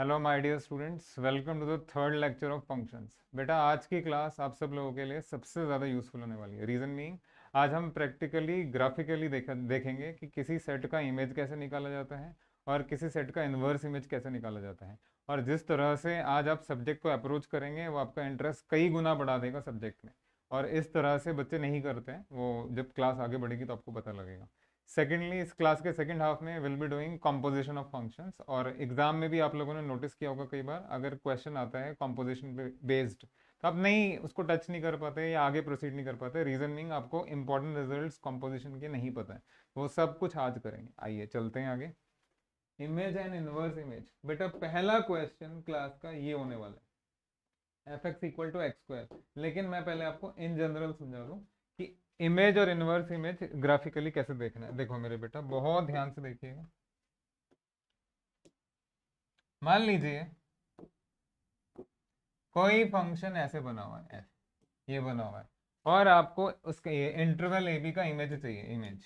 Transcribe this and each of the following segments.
Hello my dear students welcome to the third lecture of functions बेटा आज की class आप सब लोगों के लिए सबसे ज़्यादा यूज़फुल होने वाली है रीज़न मीन आज हम प्रैक्टिकली ग्राफिकली देख देखेंगे कि किसी सेट का इमेज कैसे निकाला जाता है और किसी सेट का इन्वर्स इमेज कैसे निकाला जाता है और जिस तरह से आज आप सब्जेक्ट को अप्रोच करेंगे वो आपका इंटरेस्ट कई गुना बढ़ा देगा सब्जेक्ट में और इस तरह से बच्चे नहीं करते वो जब क्लास आगे बढ़ेगी तो आपको पता लगेगा सेकेंडली इस क्लास के सेकेंड हाफ में will be doing composition of functions और एग्जाम में भी आप लोगों ने नोटिस किया होगा कई बार अगर क्वेश्चन आता है कॉम्पोजिशन बेस्ड तो आप नहीं उसको टच नहीं कर पाते या आगे प्रोसीड नहीं कर पाते रीजन आपको इंपॉर्टेंट रिजल्ट कॉम्पोजिशन के नहीं पता है वो सब कुछ आज करेंगे आइए चलते हैं आगे इमेज एंड इनवर्स इमेज बेटा पहला क्वेश्चन क्लास का ये होने वाला है F x equal to x square लेकिन मैं पहले आपको इन जनरल समझा दूँ इमेज और इनवर्स इमेज ग्राफिकली कैसे देखना है देखो मेरे बेटा बहुत ध्यान से देखिएगा मान लीजिए कोई फंक्शन ऐसे बना हुआ है ये बना हुआ है और आपको उसके इंटरवल ए बी का इमेज चाहिए इमेज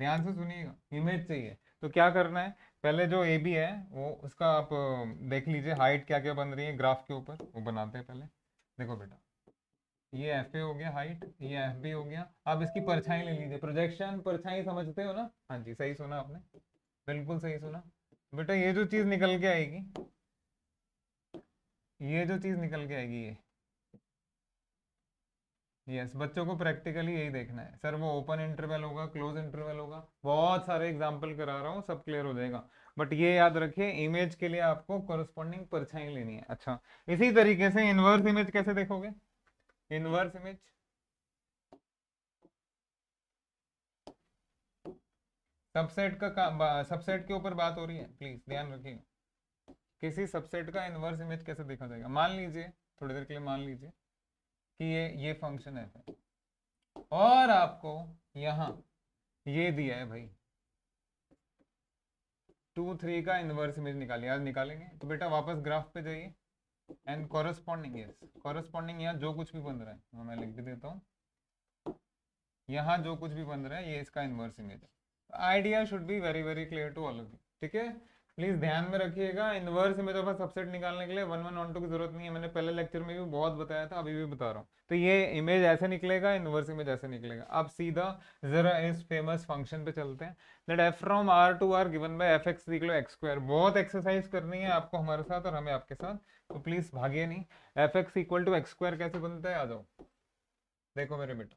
ध्यान से सुनिएगा इमेज चाहिए तो क्या करना है पहले जो ए बी है वो उसका आप देख लीजिए हाइट क्या क्या बन रही है ग्राफ के ऊपर वो बनाते हैं पहले देखो बेटा ये एफ ए हो गया हाइट ये एफ बी हो गया आप इसकी परछाई ले लीजिए प्रोजेक्शन परछाई समझते हो ना हाँ जी सही सुना आपने बिल्कुल सही सुना बेटा ये जो चीज़ निकल के आएगी ये जो चीज़ निकल के आएगी ये यस बच्चों को प्रैक्टिकली यही देखना है सर वो ओपन इंटरवल होगा क्लोज इंटरवल होगा बहुत सारे एग्जाम्पल करा रहा हूँ सब क्लियर हो जाएगा बट ये याद रखिए इमेज के लिए आपको कॉरस्पॉन्डिंग परछाई लेनी है अच्छा इसी तरीके से इनवर्स इमेज कैसे देखोगे इनवर्स इमेज सबसेट का, का सबसेट के ऊपर बात हो रही है प्लीज ध्यान रखिए किसी सबसेट का इनवर्स इमेज कैसे देखा जाएगा मान लीजिए थोड़ी देर के लिए मान लीजिए कि ये ये फंक्शन है और आपको यहां ये दिया है भाई टू थ्री का इनवर्स इमेज निकालिए आज निकालेंगे तो बेटा वापस ग्राफ पे जाइए एंड कॉरेस्पॉन्डिंग यस कॉरेस्पॉन्डिंग यहाँ जो कुछ भी बन रहा है मैं लिख देता हूँ यहाँ जो कुछ भी बन रहा है ये इसका inverse image idea should be very very clear to all of you ठीक है प्लीज ध्यान में रखिएगा इनवर्स में तो बस सबसेट निकालने के लिए वन वन वन टू की जरूरत नहीं है मैंने पहले लेक्चर में भी बहुत बताया था अभी भी बता रहा हूँ तो ये इमेज ऐसे निकलेगा इनवर्स इमेज ऐसे निकलेगा अब सीधा जरा इस फेमस फंक्शन पे चलते हैं that f from R to R given by f x निकलो एक्स स्क्वायर बहुत एक्सरसाइज करनी है आपको हमारे साथ और हमें आपके साथ तो प्लीज भागिए नहीं f x equal to x square कैसे बनता है आ जाओ देखो मेरे बेटा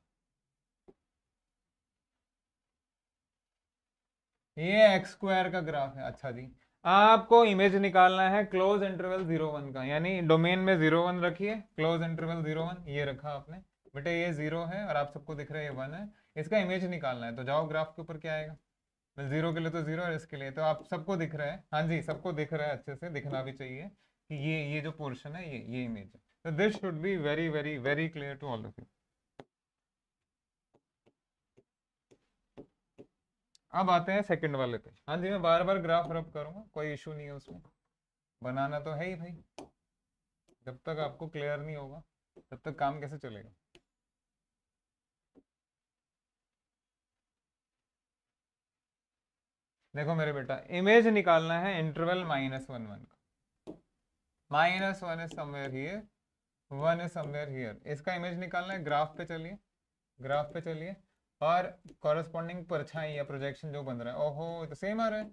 ये एक्स स्क्वायर का ग्राफ है अच्छा जी आपको इमेज निकालना है क्लोज इंटरवल जीरो वन का यानी डोमेन में जीरो वन रखिए क्लोज इंटरवल जीरो वन ये रखा आपने बेटे ये जीरो है और आप सबको दिख रहा है ये वन है इसका इमेज निकालना है तो जाओ ग्राफ के ऊपर क्या आएगा जीरो तो के लिए तो जीरो और इसके लिए तो आप सबको दिख रहा है हाँ जी सबको दिख रहा है अच्छे से दिखना भी चाहिए कि ये ये जो पोर्शन है ये ये इमेज है तो this should be very very very clear to all of you अब आते हैं सेकंड वाले पे हाँ जी मैं बार बार ग्राफ रब करूंगा कोई इशू नहीं है उसमें बनाना तो है ही भाई जब तक आपको क्लियर नहीं होगा तब तक काम कैसे चलेगा देखो मेरे बेटा इमेज निकालना है इंटरवल माइनस वन वन का minus one is somewhere here one is somewhere here इसका इमेज निकालना है ग्राफ पे चलिए ग्राफ पे चलिए और कॉरेस्पॉन्डिंग परछाई या प्रोजेक्शन जो बन रहा है ओहो तो सेम आ रहा है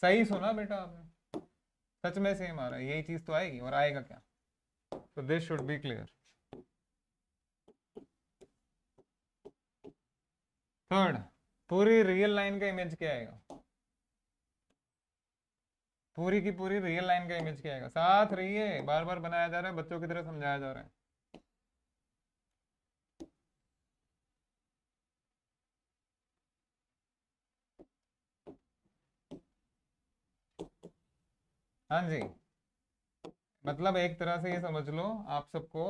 सही सुना बेटा आपने सच में सेम आ रहा है यही चीज तो आएगी और आएगा क्या तो this should be clear third पूरी रियल लाइन का इमेज क्या आएगा पूरी की पूरी रियल लाइन का इमेज क्या आएगा साथ रहिए बार बार बनाया जा रहा है बच्चों की तरह समझाया जा रहा है हाँ जी मतलब एक तरह से ये समझ लो आप सबको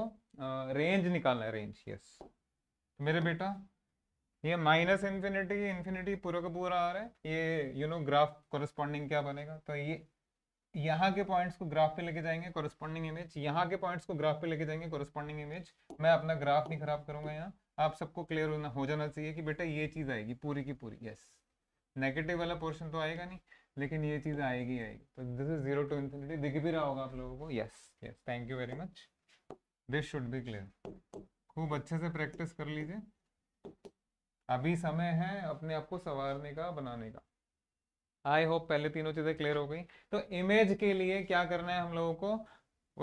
रेंज निकालना है रेंज यस तो मेरे बेटा ये माइनस इन्फिनिटी इन्फिनिटी पूरा का पूरा आ रहा है ये यू नो ग्राफ कॉरेस्पॉन्डिंग क्या बनेगा तो ये यहाँ के पॉइंट्स को ग्राफ पे लेके जाएंगे कॉरेस्पॉन्डिंग इमेज यहाँ के पॉइंट्स को ग्राफ पे लेके जाएंगे कॉरेस्पॉन्डिंग इमेज मैं अपना ग्राफ नहीं खराब करूंगा यहाँ आप सबको क्लियर होना हो जाना चाहिए कि बेटा ये चीज़ आएगी पूरी की पूरी यस नेगेटिव वाला पोर्शन तो आएगा नहीं लेकिन ये चीज़ आएगी आएगी तो this is zero to infinity दिख भी रहा होगा आप लोगों को yes yes thank you very much this should be clear खूब अच्छे से प्रैक्टिस कर लीजिए अभी समय है अपने आप को संवारने का बनाने का आई होप पहले तीनों चीज़ें क्लियर हो गई तो इमेज के लिए क्या करना है हम लोगों को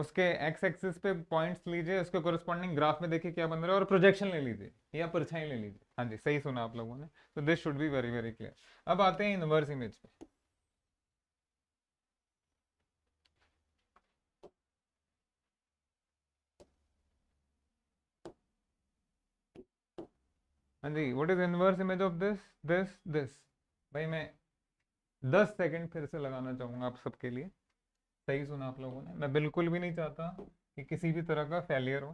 उसके एक्स एक्सिस पे पॉइंट्स लीजिए उसके कोरिस्पॉन्डिंग ग्राफ में देखिए क्या बन रहा है और प्रोजेक्शन ले लीजिए या परछाई ले लीजिए हाँ जी सही सुना आप लोगों ने तो this should be very very clear अब आते हैं इनवर्स इमेज पे हाँ जी what is inverse image of this this this भाई मैं दस सेकंड फिर से लगाना चाहूँगा आप सबके लिए सही सुना आप लोगों ने मैं बिल्कुल भी नहीं चाहता कि किसी भी तरह का फेलियर हो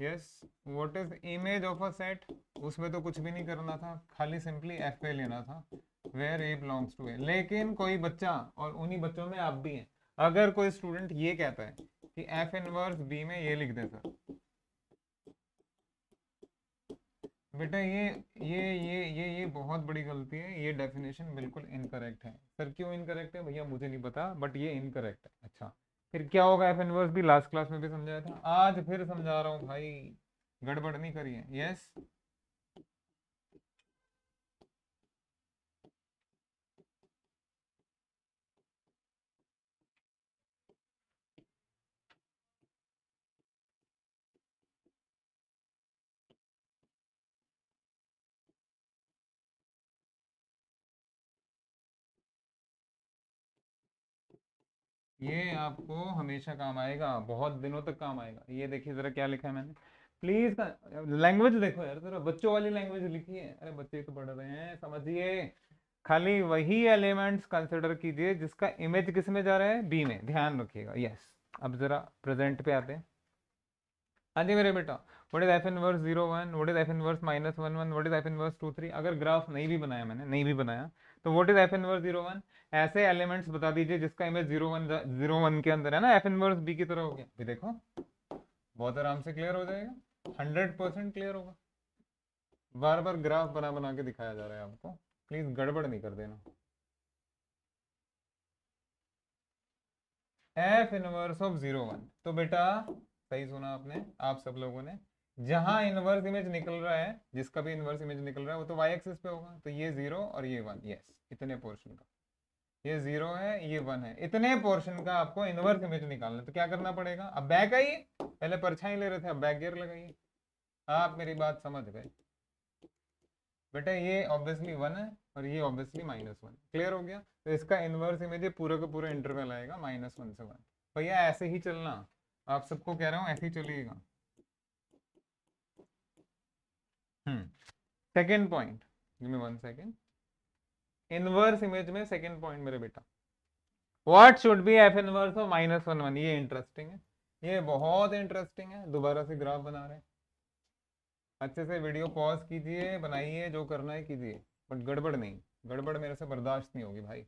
yes what is image of a set उसमें तो कुछ भी नहीं करना था खाली सिंपली एफ ए लेना था where a belongs to a लेकिन कोई बच्चा और उन्हीं बच्चों में आप भी हैं अगर कोई स्टूडेंट ये कहता है कि एफ इनवर्स बी में ये लिख दें सर बेटा ये ये ये ये ये बहुत बड़ी गलती है ये डेफिनेशन बिल्कुल इनकरेक्ट है सर क्यों इनकरेक्ट है भैया मुझे नहीं पता बट ये इनकरेक्ट है अच्छा फिर क्या होगा एफ इनवर्स भी लास्ट क्लास में भी समझाया था आज फिर समझा रहा हूँ भाई गड़बड़ नहीं करिए यस yes? ये आपको हमेशा काम आएगा बहुत दिनों तक काम आएगा ये देखिए जरा क्या लिखा है मैंने प्लीज लैंग्वेज देखो यार जरा बच्चों वाली लैंग्वेज लिखी है अरे बच्चे तो पढ़ रहे हैं समझिए खाली वही एलिमेंट्स कंसिडर कीजिए जिसका इमेज किस में जा रहा है बी में ध्यान रखिएगा यस अब जरा प्रेजेंट पे आते हैं हाँ जी मेरे बेटा what is f verse zero one what is f verse minus one one what is f verse two three अगर ग्राफ नहीं भी बनाया मैंने नहीं भी बनाया तो what is f verse zero one ऐसे एलिमेंट्स बता दीजिए जिसका image zero one zero one के अंदर है ना एफ वर्स बी की तरह हो गया भी देखो बहुत आराम से क्लियर हो जाएगा हंड्रेड परसेंट क्लियर होगा बार बार ग्राफ बना बना के दिखाया जा रहा है आपको प्लीज गड़बड़ नहीं कर देना f inverse of zero one तो बेटा सही सुना आपने आप सब लोगों ने जहां इनवर्स इमेज निकल रहा है जिसका भी इनवर्स इमेज निकल रहा है वो तो वाई एक्सिस पे होगा तो ये जीरो और ये वन यस इतने पोर्शन का ये जीरो है ये वन है इतने पोर्शन का आपको इनवर्स इमेज निकालना तो क्या करना पड़ेगा अब बैक आइए पहले परछाई ले रहे थे अब बैक गियर लगाइए आप मेरी बात समझ गए बेटा ये ऑब्वियसली वन है और ये ऑब्वियसली माइनस वन क्लियर हो गया तो इसका इनवर्स इमेज ये पूरा का पूरा इंटरवल आएगा माइनस वन से वन भैया ऐसे ही चलना आप सबको कह रहा हूँ ऐसे ही चलिएगा second point one second inverse image में सेकेंड पॉइंट मेरे बेटा what should be f inverse of minus one one ये इंटरेस्टिंग है ये बहुत इंटरेस्टिंग है दोबारा से ग्राफ बना रहे अच्छे से वीडियो पॉज कीजिए बनाइए जो करना है कीजिए बट गड़बड़ नहीं गड़बड़ मेरे से बर्दाश्त नहीं होगी भाई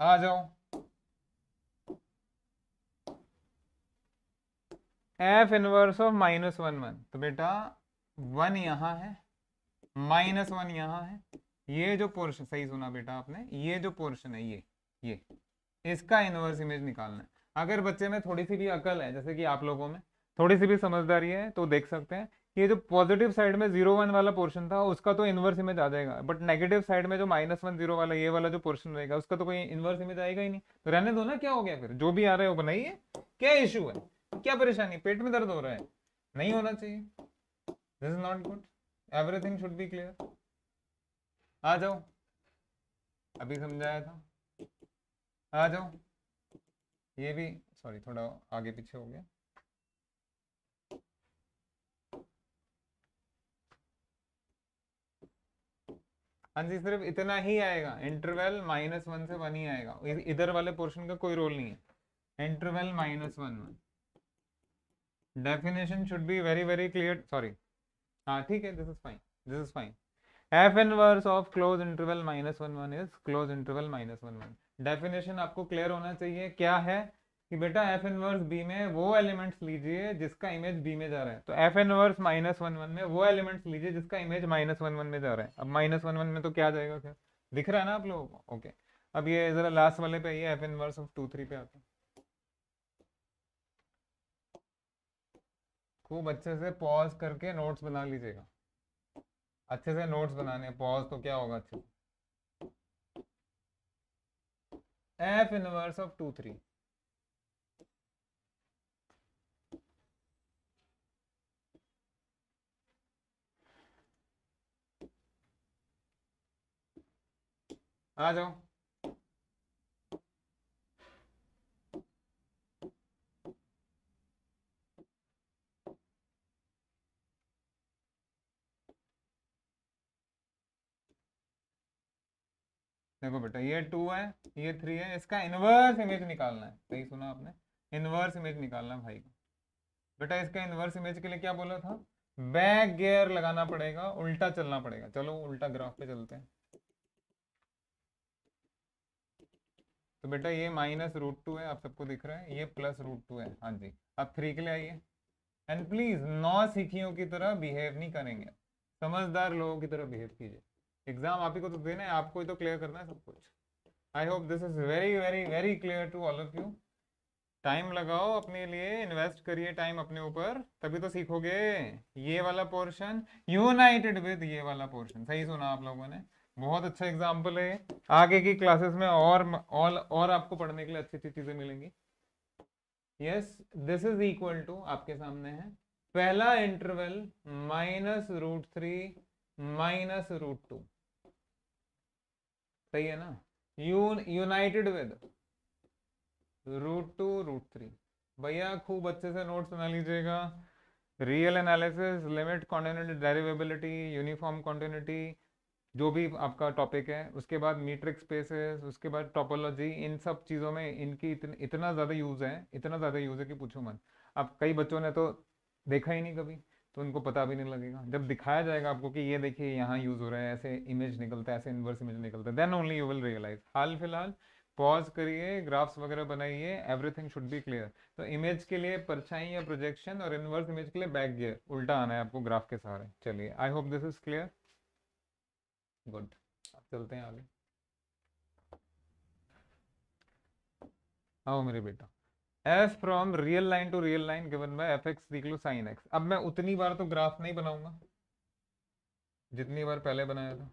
आ जाओ f inverse of minus one one तो बेटा वन यहाँ है माइनस वन यहाँ है ये जो पोर्शन सही सुना बेटा आपने ये जो पोर्शन है ये ये इसका इनवर्स इमेज निकालना है अगर बच्चे में थोड़ी सी भी अकल है जैसे कि आप लोगों में थोड़ी सी भी समझदारी है तो देख सकते हैं ये जो पॉजिटिव साइड में जीरो वन वाला पोर्शन था उसका तो इनवर्स इमेज आ जाएगा बट नेगेटिव साइड में जो माइनस वन जीरो वाला ये वाला जो पोर्शन रहेगा उसका तो कोई इनवर्स इमेज आएगा ही नहीं तो रहने दो ना क्या हो गया फिर जो भी आ रहा है वो बनाइए क्या इशू है क्या परेशानी पेट में दर्द हो रहा है नहीं होना चाहिए this is not good everything should be clear आ जाओ अभी समझाया था आ जाओ ये भी सॉरी थोड़ा आगे पीछे हो गया हाँ जी सिर्फ इतना ही आएगा इंटरवल माइनस वन से वन ही आएगा इधर वाले पोर्शन का कोई रोल नहीं है interval minus one one definition should be very very clear sorry हाँ ठीक है this is fine this is fine f inverse of close interval minus one one is close interval minus one one definition आपको clear होना चाहिए क्या है कि बेटा एफ वर्स बी में वो एलिमेंट्स लीजिए जिसका इमेज बी में जा रहा है तो f inverse minus one one में वो एलिमेंट्स लीजिए जिसका इमेज माइनस वन वन में जा रहा है अब माइनस वन वन में तो क्या जाएगा क्या दिख रहा है ना आप लोगों को ओके अब ये जरा लास्ट वाले पे आइए f verse of two three पे आता है खूब अच्छे से पॉज करके नोट्स बना लीजिएगा अच्छे से नोट्स बनाने पॉज तो क्या होगा अच्छे f inverse of two three आ जाओ देखो बेटा ये टू है ये थ्री है इसका इन्वर्स इमेज निकालना है सही सुना आपने इन्वर्स इमेज निकालना है भाई बेटा इसका इन्वर्स इमेज के लिए क्या बोला था बैक गियर लगाना पड़ेगा उल्टा चलना पड़ेगा चलो उल्टा ग्राफ पे चलते हैं तो बेटा ये माइनस रूट टू है आप सबको दिख रहा है ये प्लस रूट टू है हाँ जी आप थ्री के लिए आइए एंड प्लीज नौ सीखियों की तरह बिहेव नहीं करेंगे समझदार लोगों की तरह बिहेव कीजिए एग्जाम आप ही को तो देना है आपको ही तो क्लियर करना है सब कुछ I hope this is very very very clear to all of you time लगाओ अपने लिए इन्वेस्ट करिए टाइम अपने ऊपर तभी तो सीखोगे ये वाला पोर्शन यूनाइटेड विद ये वाला पोर्शन सही सुना आप लोगों ने बहुत अच्छा एग्जाम्पल है आगे की क्लासेस में और और और आपको पढ़ने के लिए अच्छी अच्छी चीजें मिलेंगी yes this is equal to आपके सामने है पहला interval minus root three minus root two सही है ना यून united with root two root three भैया खूब अच्छे से नोट्स बना लीजिएगा real analysis limit continuity derivability uniform continuity जो भी आपका टॉपिक है उसके बाद मीट्रिक स्पेसेस उसके बाद टॉपोलॉजी इन सब चीज़ों में इनकी इतन, इतना ज़्यादा यूज़ है इतना ज़्यादा यूज़ है कि पूछो मत अब कई बच्चों ने तो देखा ही नहीं कभी तो उनको पता भी नहीं लगेगा जब दिखाया जाएगा आपको कि ये देखिए यहाँ यूज़ हो रहा है ऐसे इमेज निकलता है ऐसे इन्वर्स इमेज निकलता है then only you will realize हाल फिलहाल पॉज करिए ग्राफ्स वगैरह बनाइए एवरीथिंग शुड बी क्लियर तो इमेज के लिए परछाई या प्रोजेक्शन और इन्वर्स इमेज के लिए बैक गियर उल्टा आना है आपको ग्राफ के सहारे चलिए I hope this is clear good चलते हैं आगे आओ मेरे बेटा as from real line to real line given by f x sine x अब मैं उतनी बार तो ग्राफ नहीं बनाऊंगा जितनी बार पहले बनाया था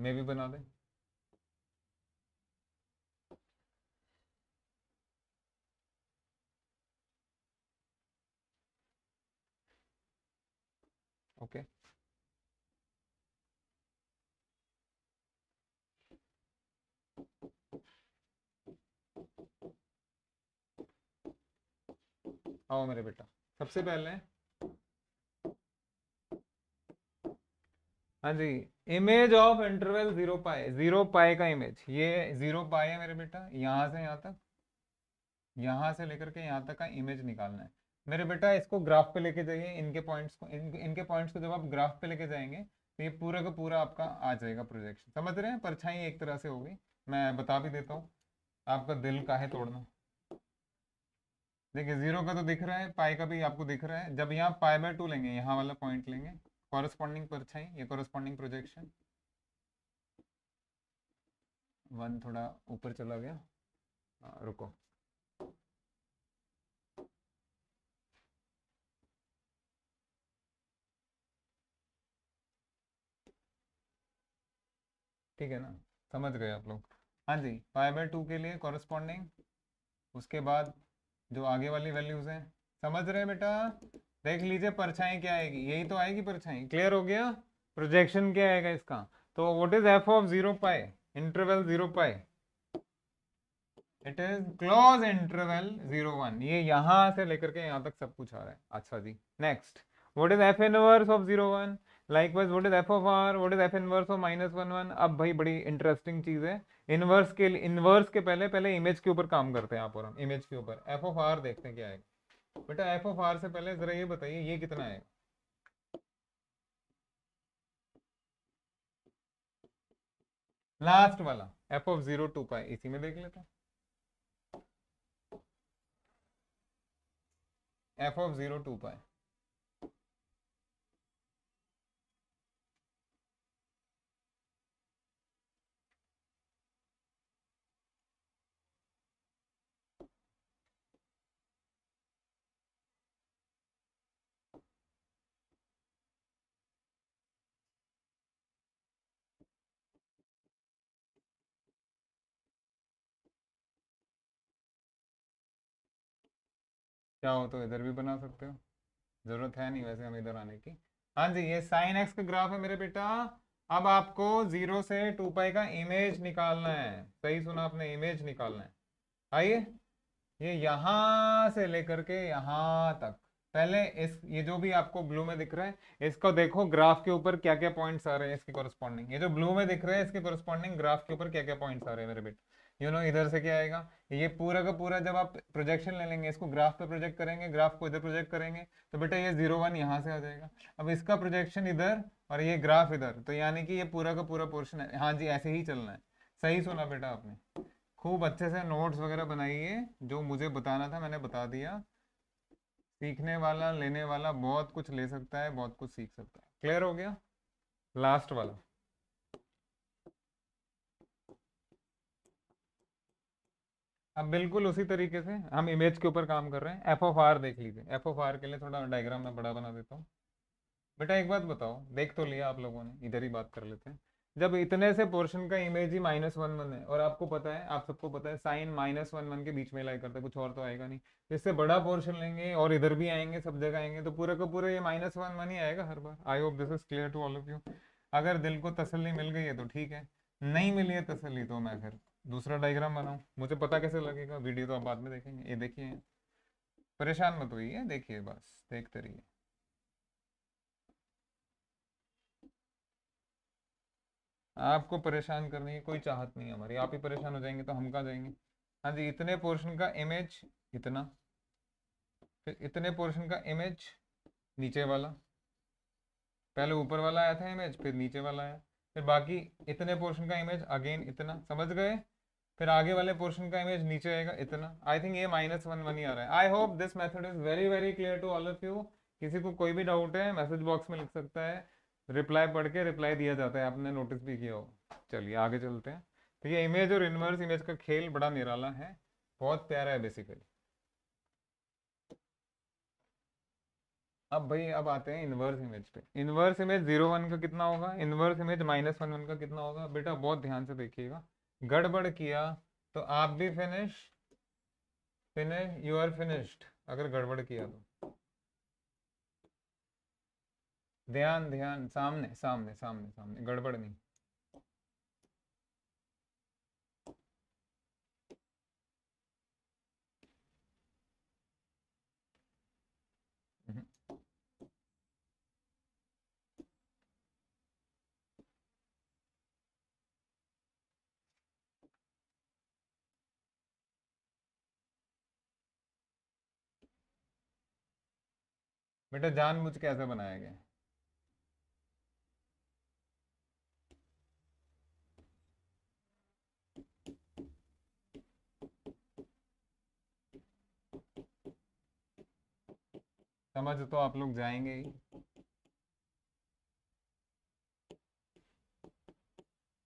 मे भी बना दें आओ मेरे बेटा सबसे पहले हाँ जी image of interval zero pi zero pi का इमेज ये जीरो पाए है मेरे बेटा यहां से यहां तक यहाँ से लेकर के यहाँ तक का इमेज निकालना है मेरे बेटा इसको ग्राफ पे लेके जाइए इनके पॉइंट्स को इन, इनके पॉइंट्स को जब आप ग्राफ पे लेके जाएंगे तो ये पूरा का पूरा आपका आ जाएगा प्रोजेक्शन समझ रहे हैं परछाई एक तरह से होगी मैं बता भी देता हूँ आपका दिल का है तोड़ना देखिए जीरो का तो दिख रहा है पाई का भी आपको दिख रहा है जब यहाँ पाई बाय टू लेंगे यहाँ वाला पॉइंट लेंगे कॉरेस्पॉन्डिंग परछाई ये कॉरेस्पॉन्डिंग प्रोजेक्शन वन थोड़ा ऊपर चला गया आ, हाँ, रुको ठीक है ना समझ गए आप लोग हाँ जी पाई बाय टू के लिए कॉरेस्पॉन्डिंग उसके बाद जो आगे वाली वैल्यूज हैं समझ रहे हैं बेटा देख लीजिए परछाई क्या आएगी यही तो आएगी परछाई क्लियर हो गया प्रोजेक्शन क्या आएगा इसका तो what is f of zero pi interval zero pi it is close interval zero one ये यहां से लेकर के यहाँ तक सब कुछ आ रहा है अच्छा जी next what is F inverse of zero one likewise what is f of R what is F inverse of minus one one अब भाई बड़ी इंटरेस्टिंग चीज़ है इनवर्स के इनवर्स के पहले पहले इमेज के ऊपर काम करते हैं आप और हम इमेज के ऊपर एफ ऑफ आर देखते हैं क्या आएगा बेटा एफ ऑफ आर से पहले ज़रा ये बताइए ये कितना है लास्ट वाला f of zero two pi इसी में देख लेते हैं f of zero two pi चाहो तो इधर भी बना सकते हो जरूरत है नहीं वैसे हम इधर आने की हाँ जी ये साइन एक्स का ग्राफ है मेरे बेटा अब आपको जीरो से टू पाई का इमेज निकालना है सही सुना आपने इमेज निकालना है आइए ये यहां से लेकर के यहाँ तक पहले इस ये जो भी आपको ब्लू में दिख रहा है इसको देखो ग्राफ के ऊपर क्या क्या पॉइंट्स आ रहे हैं इसके कोरस्पॉन्डिंग ये जो ब्लू में दिख रहे हैं इसके कोरस्पॉन्डिंग ग्राफ के ऊपर क्या क्या पॉइंट्स आ रहे हैं मेरे बेटा यू नो इधर से क्या आएगा ये पूरा का पूरा जब आप प्रोजेक्शन ले लेंगे इसको ग्राफ पे प्रोजेक्ट करेंगे ग्राफ को इधर प्रोजेक्ट करेंगे तो बेटा ये जीरो वन यहाँ से आ जाएगा अब इसका प्रोजेक्शन इधर और ये ग्राफ इधर तो यानी कि ये पूरा का पूरा पोर्शन है हाँ जी ऐसे ही चलना है सही सुना बेटा आपने खूब अच्छे से नोट्स वगैरह बनाइए जो मुझे बताना था मैंने बता दिया सीखने वाला लेने वाला बहुत कुछ ले सकता है बहुत कुछ सीख सकता है क्लियर हो गया लास्ट वाला अब बिल्कुल उसी तरीके से हम इमेज के ऊपर काम कर रहे हैं एफ ऑफ आर देख लीजिए एफ ऑफ आर के लिए थोड़ा डायग्राम मैं बड़ा बना देता हूँ बेटा एक बात बताओ देख तो लिया आप लोगों ने इधर ही बात कर लेते हैं जब इतने से पोर्शन का इमेज ही माइनस वन वन है और आपको पता है आप सबको पता है साइन माइनस वन वन के बीच में लाई करता है कुछ और तो आएगा नहीं इससे बड़ा पोर्शन लेंगे और इधर भी आएंगे सब जगह आएंगे तो पूरा का पूरा ये माइनस वन वन ही आएगा हर बार I hope this is clear to all of you अगर दिल को तसली मिल गई है तो ठीक है नहीं मिली है तसली तो मैं फिर दूसरा डायग्राम बनाऊ मुझे पता कैसे लगेगा वीडियो तो आप बाद में देखेंगे ये देखिए परेशान मत होइए देखिए बस देखते रहिए आपको परेशान करने की कोई चाहत नहीं है हमारी आप ही परेशान हो जाएंगे तो हम कहा जाएंगे हाँ जी इतने पोर्शन का इमेज इतना फिर इतने पोर्शन का इमेज नीचे वाला पहले ऊपर वाला आया था इमेज फिर नीचे वाला आया फिर बाकी इतने पोर्शन का इमेज अगेन इतना समझ गए फिर आगे वाले पोर्शन का इमेज नीचे आएगा इतना आई थिंक ये माइनस वन वन ही आ रहा है I hope this method is very very clear to all of you किसी को कोई भी डाउट है मैसेज बॉक्स में लिख सकता है रिप्लाई पढ़ के रिप्लाई दिया जाता है आपने नोटिस भी किया हो चलिए आगे चलते हैं तो ये इमेज और इनवर्स इमेज का खेल बड़ा निराला है बहुत प्यारा है बेसिकली अब भाई अब आते हैं इनवर्स इमेज पे इनवर्स इमेज जीरो वन का कितना होगा inverse image minus one one का कितना होगा बेटा बहुत ध्यान से देखिएगा गड़बड़ किया तो आप भी finish finish you are finished अगर गड़बड़ किया तो ध्यान ध्यान सामने सामने सामने सामने गड़बड़ नहीं बेटा जान मुझ कैसे बनाया गया समझ तो आप लोग जाएंगे ही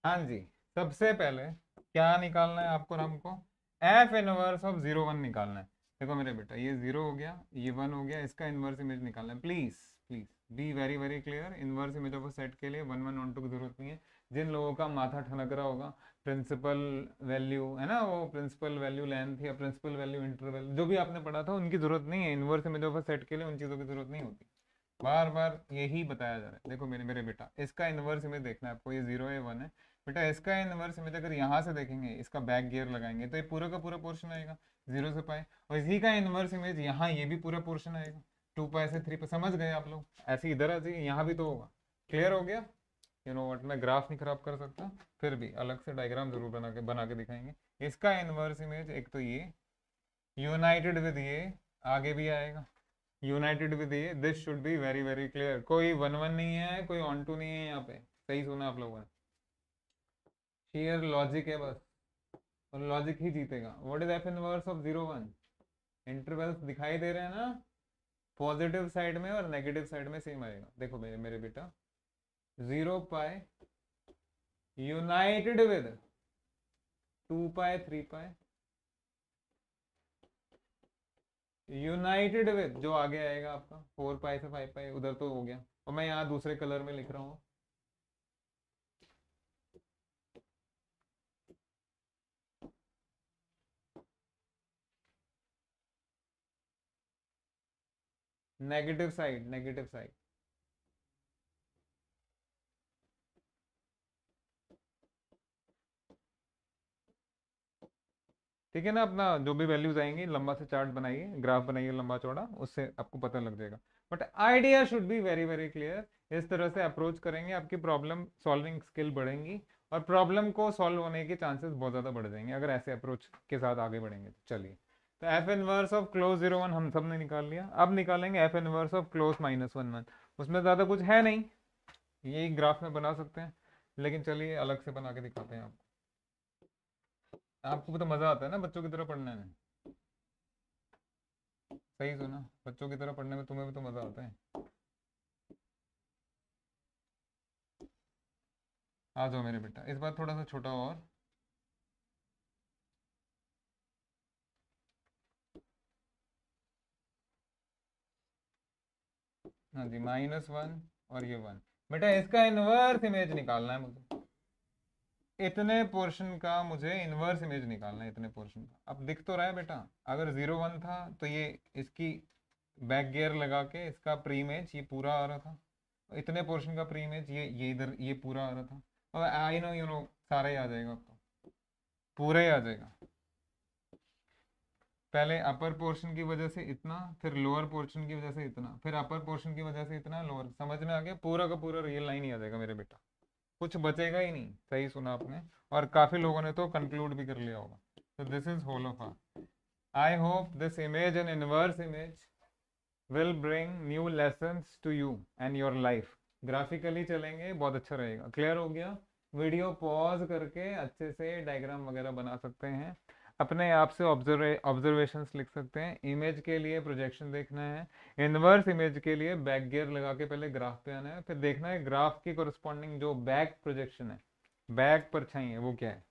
हाँ जी सबसे पहले क्या निकालना है आपको हमको f inverse of zero one निकालना है देखो मेरे बेटा ये जीरो हो गया ये वन हो गया इसका इन्वर्स इमेज निकालना है please please be very very clear inverse image of set के लिए वन वन वन टू की जरूरत नहीं है जिन लोगों का माथा ठनक रहा होगा प्रिंसिपल वैल्यू है ना वो प्रिंसिपल वैल्यू लेंथ या प्रिंसिपल वैल्यू इंटरवल जो भी आपने पढ़ा था उनकी जरूरत नहीं है इन्वर्स इमेज ऑफ सेट के लिए उन चीज़ों की जरूरत नहीं होती बार बार यही बताया जा रहा है देखो मेरे मेरे बेटा इसका इन्वर्स इमेज देखना है आपको ये जीरो है वन है बेटा इसका इनवर्स हमें अगर यहाँ से देखेंगे इसका बैक गियर लगाएंगे तो ये पूरा का पूरा पोर्शन आएगा जीरो से पाए और इसी का इनवर्स इमेज यहाँ ये भी पूरा पोर्शन आएगा टू पाए से थ्री पाए समझ गए आप लोग ऐसे इधर आ जाइए यहाँ भी तो होगा क्लियर हो गया यू नो वट मैं ग्राफ नहीं खराब कर सकता फिर भी अलग से डायग्राम जरूर बना के बना के दिखाएंगे इसका इनवर्स इमेज एक तो ये यूनाइटेड विद ये आगे भी आएगा यूनाइटेड विद ये this should be very very clear कोई वन वन नहीं है कोई ऑन टू नहीं है यहाँ पे सही सुना आप लोगों ने शेयर लॉजिक है बस और लॉजिक ही जीतेगा what is F inverse of zero one intervals दिखाई दे रहे हैं ना पॉजिटिव साइड में और नेगेटिव साइड में सेम आएगा देखो मेरे मेरे बेटा zero pi united with two pi three pi united with जो आगे आएगा आपका फोर पाए से फाइव पाए उधर तो हो गया और मैं यहाँ दूसरे कलर में लिख रहा हूँ नेगेटिव साइड नेगेटिव साइड ठीक है ना अपना जो भी वैल्यूज आएंगे लंबा से चार्ट बनाइए ग्राफ बनाइए लंबा चौड़ा उससे आपको पता लग जाएगा but idea should be very very clear इस तरह से अप्रोच करेंगे आपकी प्रॉब्लम सॉल्विंग स्किल बढ़ेंगी और प्रॉब्लम को सॉल्व होने के चांसेस बहुत ज़्यादा बढ़ जाएंगे अगर ऐसे अप्रोच के साथ आगे बढ़ेंगे तो चलिए तो F inverse of close zero one हम सब ने निकाल लिया अब निकालेंगे F inverse of close minus one one उसमें ज़्यादा कुछ है नहीं ये ग्राफ में बना सकते हैं लेकिन चलिए अलग से बना के दिखाते हैं आपको आपको तो मज़ा आता है ना बच्चों की तरह पढ़ने में सही सुना बच्चों की तरह पढ़ने में तुम्हें भी तो मज़ा आता है आ जाओ मेरे बेटा इस बार थोड़ा सा छोटा और हाँ जी माइनस वन और ये वन बेटा इसका इन्वर्स इमेज निकालना है मुझे इतने पोर्शन का मुझे इन्वर्स इमेज निकालना है इतने पोर्शन का अब दिख तो रहा है बेटा अगर जीरो वन था तो ये इसकी बैक गियर लगा के इसका प्री इमेज ये पूरा आ रहा था इतने पोर्शन का प्री इमेज ये ये इधर ये पूरा आ रहा था और आई नो यू नो सारा ही आ जाएगा आपको तो। पूरा ही आ जाएगा पहले अपर पोर्शन की वजह से इतना फिर लोअर पोर्शन की वजह से इतना फिर अपर पोर्शन की वजह से इतना लोअर समझ में आ गया पूरा का पूरा रियल लाइन ही आ जाएगा मेरे बेटा कुछ बचेगा ही नहीं सही सुना आपने और काफ़ी लोगों ने तो कंक्लूड भी कर लिया होगा तो this is whole of I hope this image and inverse image will bring new lesson to you and your life graphically चलेंगे बहुत अच्छा रहेगा क्लियर हो गया वीडियो पॉज करके अच्छे से डायग्राम वगैरह बना सकते हैं अपने आप से ऑब्जर्वेशन लिख सकते हैं इमेज के लिए प्रोजेक्शन देखना है इनवर्स इमेज के लिए बैक गियर लगा के पहले ग्राफ पे आना है फिर देखना है ग्राफ की कोरस्पॉन्डिंग जो बैक प्रोजेक्शन है बैक पर है वो क्या है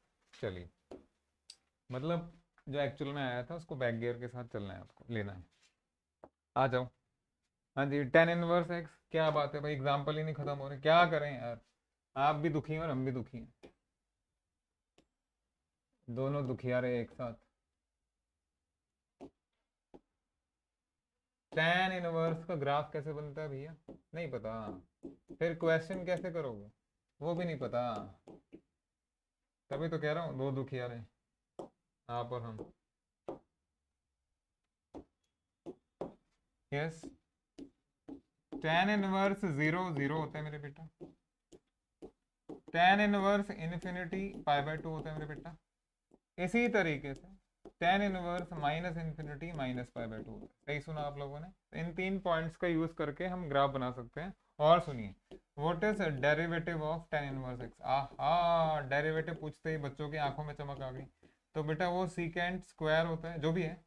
चलिए मतलब जो एक्चुअल में आया था उसको बैक गियर के साथ चलना है आपको लेना है आ जाओ हाँ जी टेन इनवर्स एक्स क्या बात है भाई एग्जाम्पल ही नहीं खत्म हो रहे क्या करें यार आप भी दुखी हैं और हम भी दुखी हैं दोनों दुखिया रहे एक साथ टेन इनवर्स का ग्राफ कैसे बनता है भैया नहीं पता फिर क्वेश्चन कैसे करोगे वो भी नहीं पता तभी तो कह रहा हूँ दो दुखिया रहे आप और हम yes tan inverse zero zero होता है मेरे बेटा tan inverse infinity pi by two होता है मेरे बेटा इसी तरीके से tan inverse minus infinity minus five by two सही सुना आप लोगों ने तो इन तीन पॉइंट्स का यूज करके हम ग्राफ बना सकते हैं और सुनिए what is derivative of tan inverse x derivative पूछते ही बच्चों की आंखों में चमक आ गई तो बेटा वो सीकेंट स्क्वायर होता है जो भी है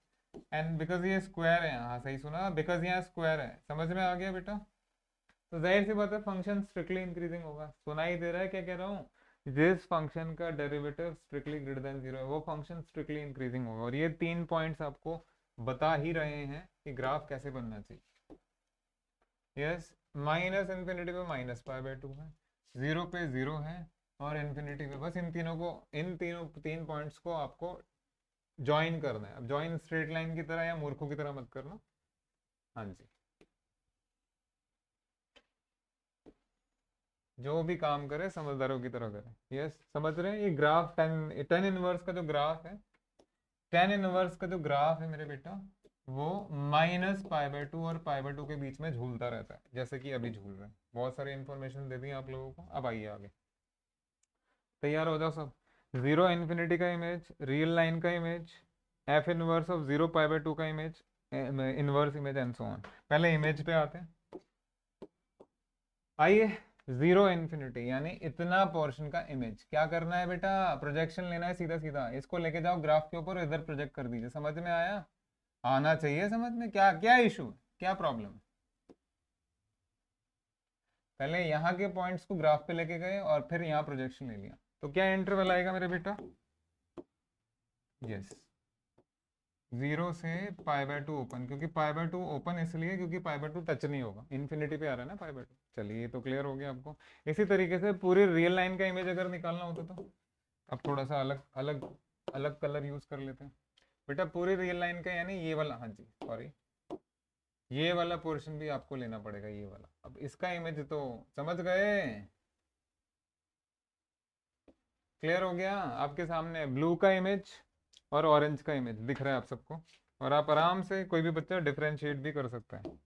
एंड बिकॉज ये स्क्वायर है हाँ सही सुना बिकॉज यहाँ स्क्वायर है समझ में आ गया बेटा तो जाहिर सी बात है फंक्शन स्ट्रिक्टली इंक्रीजिंग होगा सुनाई दे रहा है क्या कह रहा हूँ जिस फंक्शन का derivative strictly greater than zero है वो फंक्शन स्ट्रिक्टली इंक्रीजिंग होगा और ये तीन पॉइंट्स आपको बता ही रहे हैं कि ग्राफ कैसे बनना चाहिए यस माइनस इन्फिनिटी पे माइनस पाई बाई टू है जीरो पे जीरो है और इन्फिनिटी पे बस इन तीनों को इन तीनों तीन पॉइंट्स को आपको ज्वाइन करना है अब ज्वाइन स्ट्रेट लाइन की तरह या मूर्खों की तरह मत करना हाँ जी जो भी काम करे समझदारों की तरह करे यस yes, समझ रहे हैं ये ग्राफ टेन टेन इनवर्स का जो ग्राफ है टेन इनवर्स का जो ग्राफ है मेरे बेटा वो माइनस पाई बाई टू और पाई बाई टू के बीच में झूलता रहता है जैसे कि अभी झूल रहे हैं बहुत सारी इन्फॉर्मेशन दे दी आप लोगों को अब आइए आगे तैयार हो जाओ सब जीरो इन्फिनिटी का इमेज रियल लाइन का image F inverse of zero pi by two का image inverse image and so on पहले इमेज पे आते हैं आइए जीरो इन्फिनिटी यानी इतना पोर्शन का इमेज क्या करना है बेटा प्रोजेक्शन लेना है सीधा सीधा इसको लेके जाओ ग्राफ के ऊपर इधर प्रोजेक्ट कर दीजिए समझ में आया आना चाहिए समझ में क्या क्या इशू क्या प्रॉब्लम पहले यहाँ के पॉइंट्स को ग्राफ पे लेके गए और फिर यहाँ प्रोजेक्शन ले लिया तो क्या इंटरवल आएगा मेरे बेटा यस जीरो से पाई बाय टू ओपन क्योंकि पाई बाय टू ओपन इसलिए क्योंकि पाई बाय टू टच नहीं होगा इन्फिनिटी पे आ रहा है ना पाई बाय टू चलिए ये तो क्लियर हो गया आपको इसी तरीके से पूरी रियल लाइन का इमेज अगर निकालना होता तो अब थोड़ा सा अलग अलग अलग कलर यूज कर लेते हैं बेटा पूरी रियल लाइन का यानी ये वाला हाँ जी सॉरी ये वाला पोर्शन भी आपको लेना पड़ेगा ये वाला अब इसका इमेज तो समझ गए क्लियर हो गया आपके सामने ब्लू का इमेज और ऑरेंज का इमेज दिख रहा है आप सबको और आप आराम से कोई भी बच्चा डिफ्रेंशिएट भी कर सकता है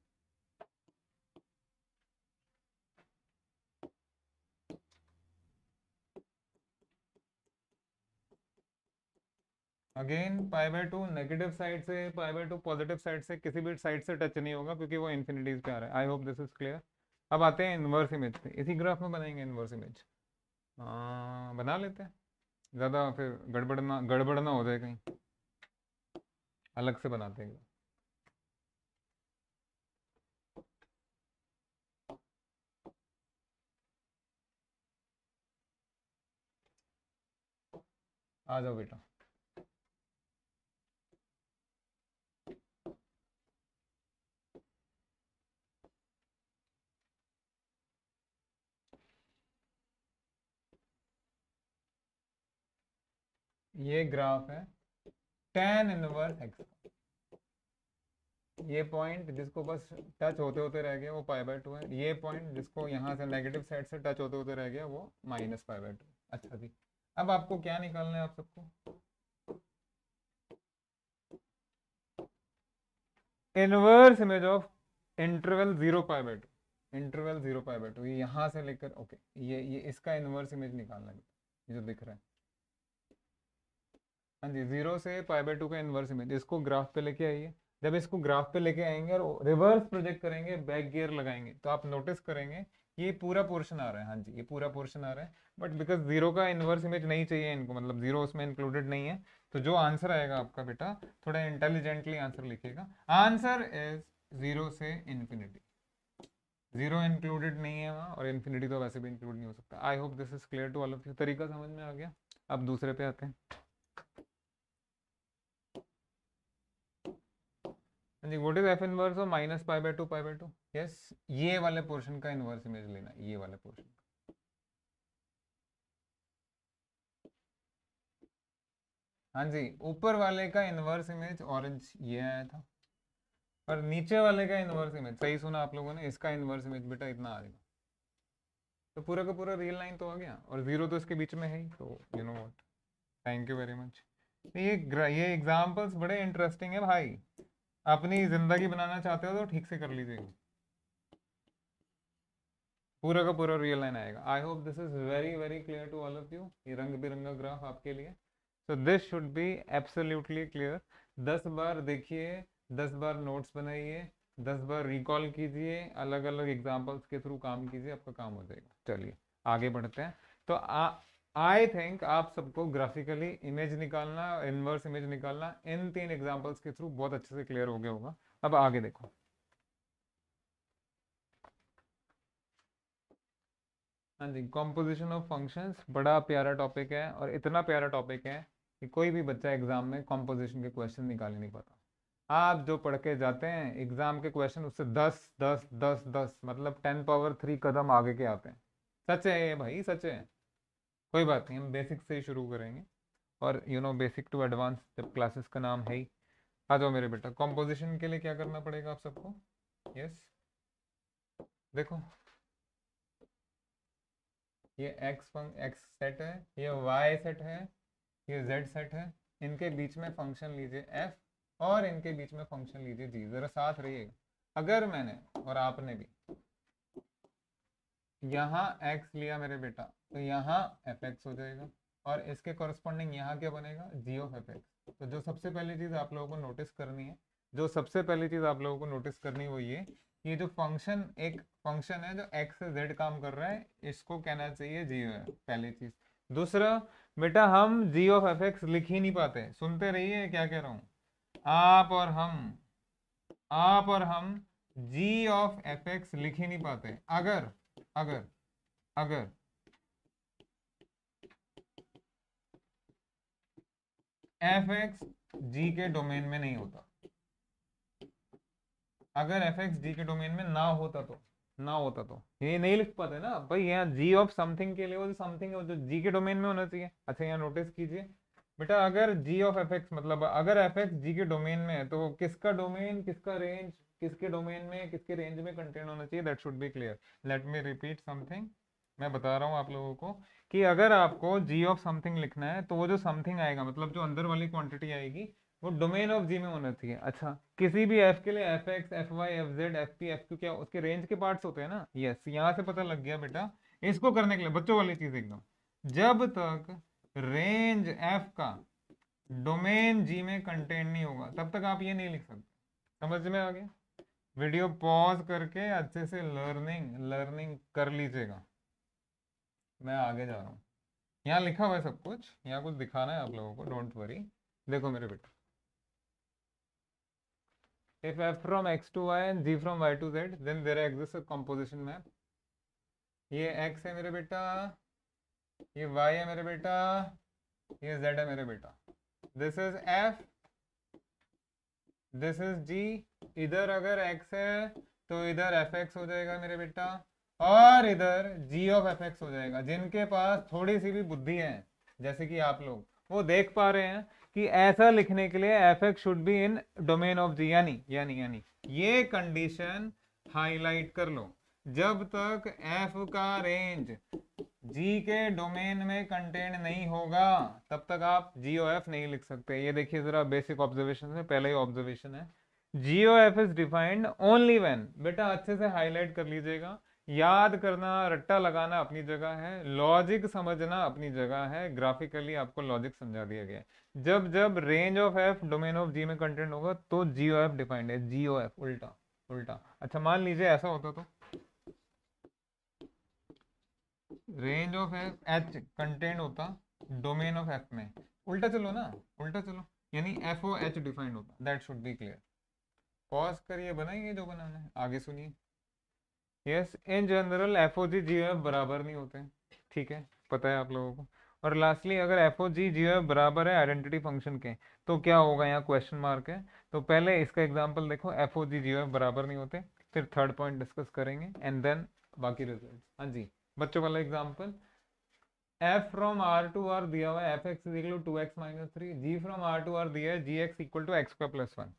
again pi by two negative side से pi by two positive side से किसी भी साइड से टच नहीं होगा क्योंकि वो इन्फिनिटीज पे आ रहा है I hope this is clear अब आते हैं इन्वर्स इमेज पे इसी ग्राफ में बनाएंगे इन्वर्स इमेज हाँ, बना लेते हैं ज़्यादा फिर गड़बड़ना गड़बड़ना हो जाए कहीं अलग से बनाते हैं आ जाओ बेटा ये ग्राफ है टेन इनवर्स एक्स ये पॉइंट जिसको बस टच होते होते रह गया वो पाई बाय टू है ये पॉइंट जिसको यहाँ से नेगेटिव साइड से टच होते होते रह गया वो माइनस पाई बाय टू अच्छा जी अब आपको क्या निकालना है आप सबको inverse image of interval zero pi by two interval zero pi by two यहाँ से लेकर ओके ये ये इसका इनवर्स इमेज निकालना है जो दिख रहा है हाँ जी जीरो से पाई बाई टू का इन्वर्स इमेज इसको ग्राफ पे लेके आइए जब इसको ग्राफ पे लेके आएंगे और रिवर्स प्रोजेक्ट करेंगे बैक गियर लगाएंगे तो आप नोटिस करेंगे ये पूरा पोर्शन आ रहा है हाँ जी ये पूरा पोर्शन आ रहा है बट बिकॉज जीरो का इन्वर्स इमेज नहीं चाहिए इनको मतलब जीरो उसमें इंक्लूडेड नहीं है तो जो आंसर आएगा आपका बेटा थोड़ा इंटेलिजेंटली आंसर लिखेगा आंसर इज जीरो से इन्फिनिटी जीरो इंक्लूडेड नहीं है वहाँ और इन्फिनिटी तो वैसे भी इंक्लूड नहीं हो सकता I hope this is clear to all of you तरीका समझ में आ गया अब दूसरे पे आते हैं जी what is F inverse of minus pi by two pi by two yes ये वाले पोर्शन का इनवर्स इमेज लेना ये वाले पोर्शन हाँ जी ऊपर वाले का इनवर्स इमेज ऑरेंज ये आया था और नीचे वाले का इनवर्स इमेज सही सुना आप लोगों ने इसका इनवर्स इमेज बेटा इतना आ जाएगा तो पूरा का पूरा रियल लाइन तो आ गया और जीरो तो इसके बीच में है ही तो you know what thank you very much ये ये एग्जाम्पल्स बड़े इंटरेस्टिंग है भाई अपनी जिंदगी बनाना चाहते हो तो ठीक से कर लीजिएगा पूरा का पूरा रियल लाइन आएगा I hope this is very very clear to all of you ये रंग बिरंगा ग्राफ आपके लिए so this should be absolutely clear दस बार देखिए दस बार नोट्स बनाइए दस बार रिकॉल कीजिए अलग अलग एग्जाम्पल्स के थ्रू काम कीजिए आपका काम हो जाएगा चलिए आगे बढ़ते हैं तो आ आई थिंक आप सबको ग्राफिकली इमेज निकालना इनवर्स इमेज निकालना इन तीन एग्जांपल्स के थ्रू बहुत अच्छे से क्लियर हो गया होगा अब आगे देखो हाँ जी कॉम्पोजिशन ऑफ फंक्शंस बड़ा प्यारा टॉपिक है और इतना प्यारा टॉपिक है कि कोई भी बच्चा एग्जाम में कॉम्पोजिशन के क्वेश्चन निकाल ही नहीं पाता आप जो पढ़ के जाते हैं एग्जाम के क्वेश्चन उससे दस दस दस दस मतलब टेन पावर थ्री कदम आगे के आते हैं सच है ये भाई सच है कोई बात नहीं हम बेसिक से ही शुरू करेंगे और you know basic to advance जब क्लासेस का नाम है ही आ जाओ मेरे बेटा कॉम्पोजिशन के लिए क्या करना पड़ेगा आप सबको यस yes. देखो ये एक्स फंक एक्स सेट है ये वाई सेट है ये जेड सेट है इनके बीच में फंक्शन लीजिए एफ और इनके बीच में फंक्शन लीजिए जी ज़रा साथ रहिएगा अगर मैंने और आपने भी यहाँ x लिया मेरे बेटा तो यहाँ एफ एक्स हो जाएगा और इसके कॉरस्पॉन्डिंग यहाँ क्या बनेगा जी ओ एफ एक्स तो जो सबसे पहली चीज़ आप लोगों को नोटिस करनी है जो सबसे पहली चीज़ आप लोगों को नोटिस करनी है वो ये ये जो फंक्शन एक फंक्शन है जो एक्स से जेड काम कर रहा है इसको कहना चाहिए जी पहली चीज़ दूसरा बेटा हम जी ऑफ एफ एक्स लिख ही नहीं पाते सुनते रहिए क्या कह रहा हूँ आप और हम आप और हम जी ऑफ एफ एक्स लिख ही नहीं पाते अगर अगर अगर एफ एक्स जी के डोमेन में नहीं होता अगर एफ एक्स जी के डोमेन में ना होता तो ना होता तो ये नहीं लिख पाते ना भाई यहाँ जी ऑफ समथिंग के लिए वो जो समथिंग है जो जी के डोमेन में होना चाहिए अच्छा यहाँ नोटिस कीजिए बेटा अगर जी ऑफ एफ एक्स मतलब अगर एफ एक्स जी के डोमेन में है तो किसका डोमेन किसका रेंज किसके डोमेन में किसके रेंज में कंटेंट होना चाहिए that should be clear let me repeat something मैं बता रहा हूँ आप लोगों को कि अगर आपको जी ऑफ समथिंग लिखना है तो वो जो समथिंग आएगा मतलब जो अंदर वाली क्वांटिटी आएगी वो डोमेन ऑफ जी में होना चाहिए अच्छा किसी भी एफ के लिए F X F Y F Z F P F Q क्या उसके रेंज के पार्ट्स होते हैं ना यस यहाँ से पता लग गया बेटा इसको करने के लिए बच्चों वाली चीज एकदम जब तक रेंज एफ का डोमेन जी में कंटेंट नहीं होगा तब तक आप ये नहीं लिख सकते समझ में आ गया वीडियो पॉज करके अच्छे से लर्निंग लर्निंग कर लीजिएगा मैं आगे जा रहा हूँ यहाँ लिखा हुआ है सब कुछ यहाँ कुछ दिखाना है आप लोगों को डोंट वरी देखो मेरे बेटे if F from X to Y and G from Y to Z then there exist composition map ये एक्स है मेरे बेटा ये वाई है मेरे बेटा ये जेड है मेरे बेटा this is F this is G इधर अगर एक्स है तो इधर एफ एक्स हो जाएगा मेरे बेटा और इधर जी ऑफ एफ एक्स हो जाएगा जिनके पास थोड़ी सी भी बुद्धि है जैसे कि आप लोग वो देख पा रहे हैं कि ऐसा लिखने के लिए F X should be in domain of G यानी यानी यानी ये कंडीशन हाईलाइट कर लो जब तक एफ का रेंज जी के डोमेन में कंटेंट नहीं होगा तब तक आप जी ओ एफ नहीं लिख सकते ये देखिए जरा बेसिक ऑब्जर्वेशन में पहला ही ऑब्जर्वेशन है G O F is defined only when बेटा अच्छे से हाईलाइट कर लीजिएगा याद करना रट्टा लगाना अपनी जगह है लॉजिक समझना अपनी जगह है ग्राफिकली आपको लॉजिक समझा दिया गया जब जब range of F domain of G में कंटेंट होगा तो जी ओ एफ डिफाइंड है जी ओ एफ उल्टा उल्टा अच्छा मान लीजिए ऐसा होता तो range of F H content होता डोमेन ऑफ एफ में उल्टा चलो ना उल्टा चलो यानी एफ ओ एच डिफाइंड होता that should be clear pause करिए बनाइए जो बनाना है आगे सुनिए yes in general F O G G F बराबर नहीं होते ठीक है पता है आप लोगों को और लास्टली अगर एफ ओ जी जी एफ बराबर है आइडेंटिटी फंक्शन के तो क्या होगा यहाँ क्वेश्चन मार्क है तो पहले इसका एग्जाम्पल देखो F O G G F बराबर नहीं होते फिर थर्ड पॉइंट डिस्कस करेंगे एंड देन बाकी रिजल्ट हाँ जी बच्चों वाला example F from R to R दिया हुआ है F x equal to x minus three G from R to R दिया है G X equal to x square plus one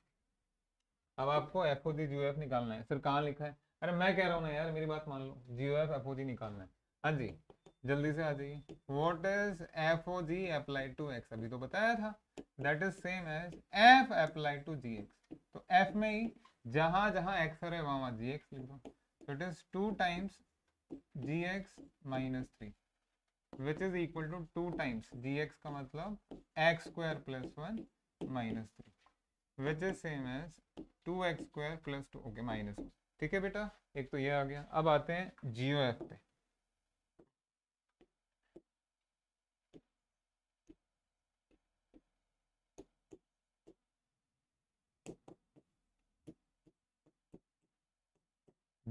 अब आपको एफ ओ जी जी एफ निकालना है सर कहाँ लिखा है अरे मैं कह रहा हूँ ना यार मेरी बात मान लो जी ओ एफ एफ ओ जी निकालना है हाँ जी जल्दी से आ जाइए what is F O ji applied to X अभी तो बताया था that is same as F applied to ji X तो एफ में ही जहाँ जहाँ एक्स है वहाँ वहाँ जी एक्स लिख दो तो it is two times G x minus three which is equal to two times G X का मतलब X square plus one minus three which is same as two x square plus two okay minus ठीक है बेटा एक तो ये आ गया अब आते हैं जियो एफ पे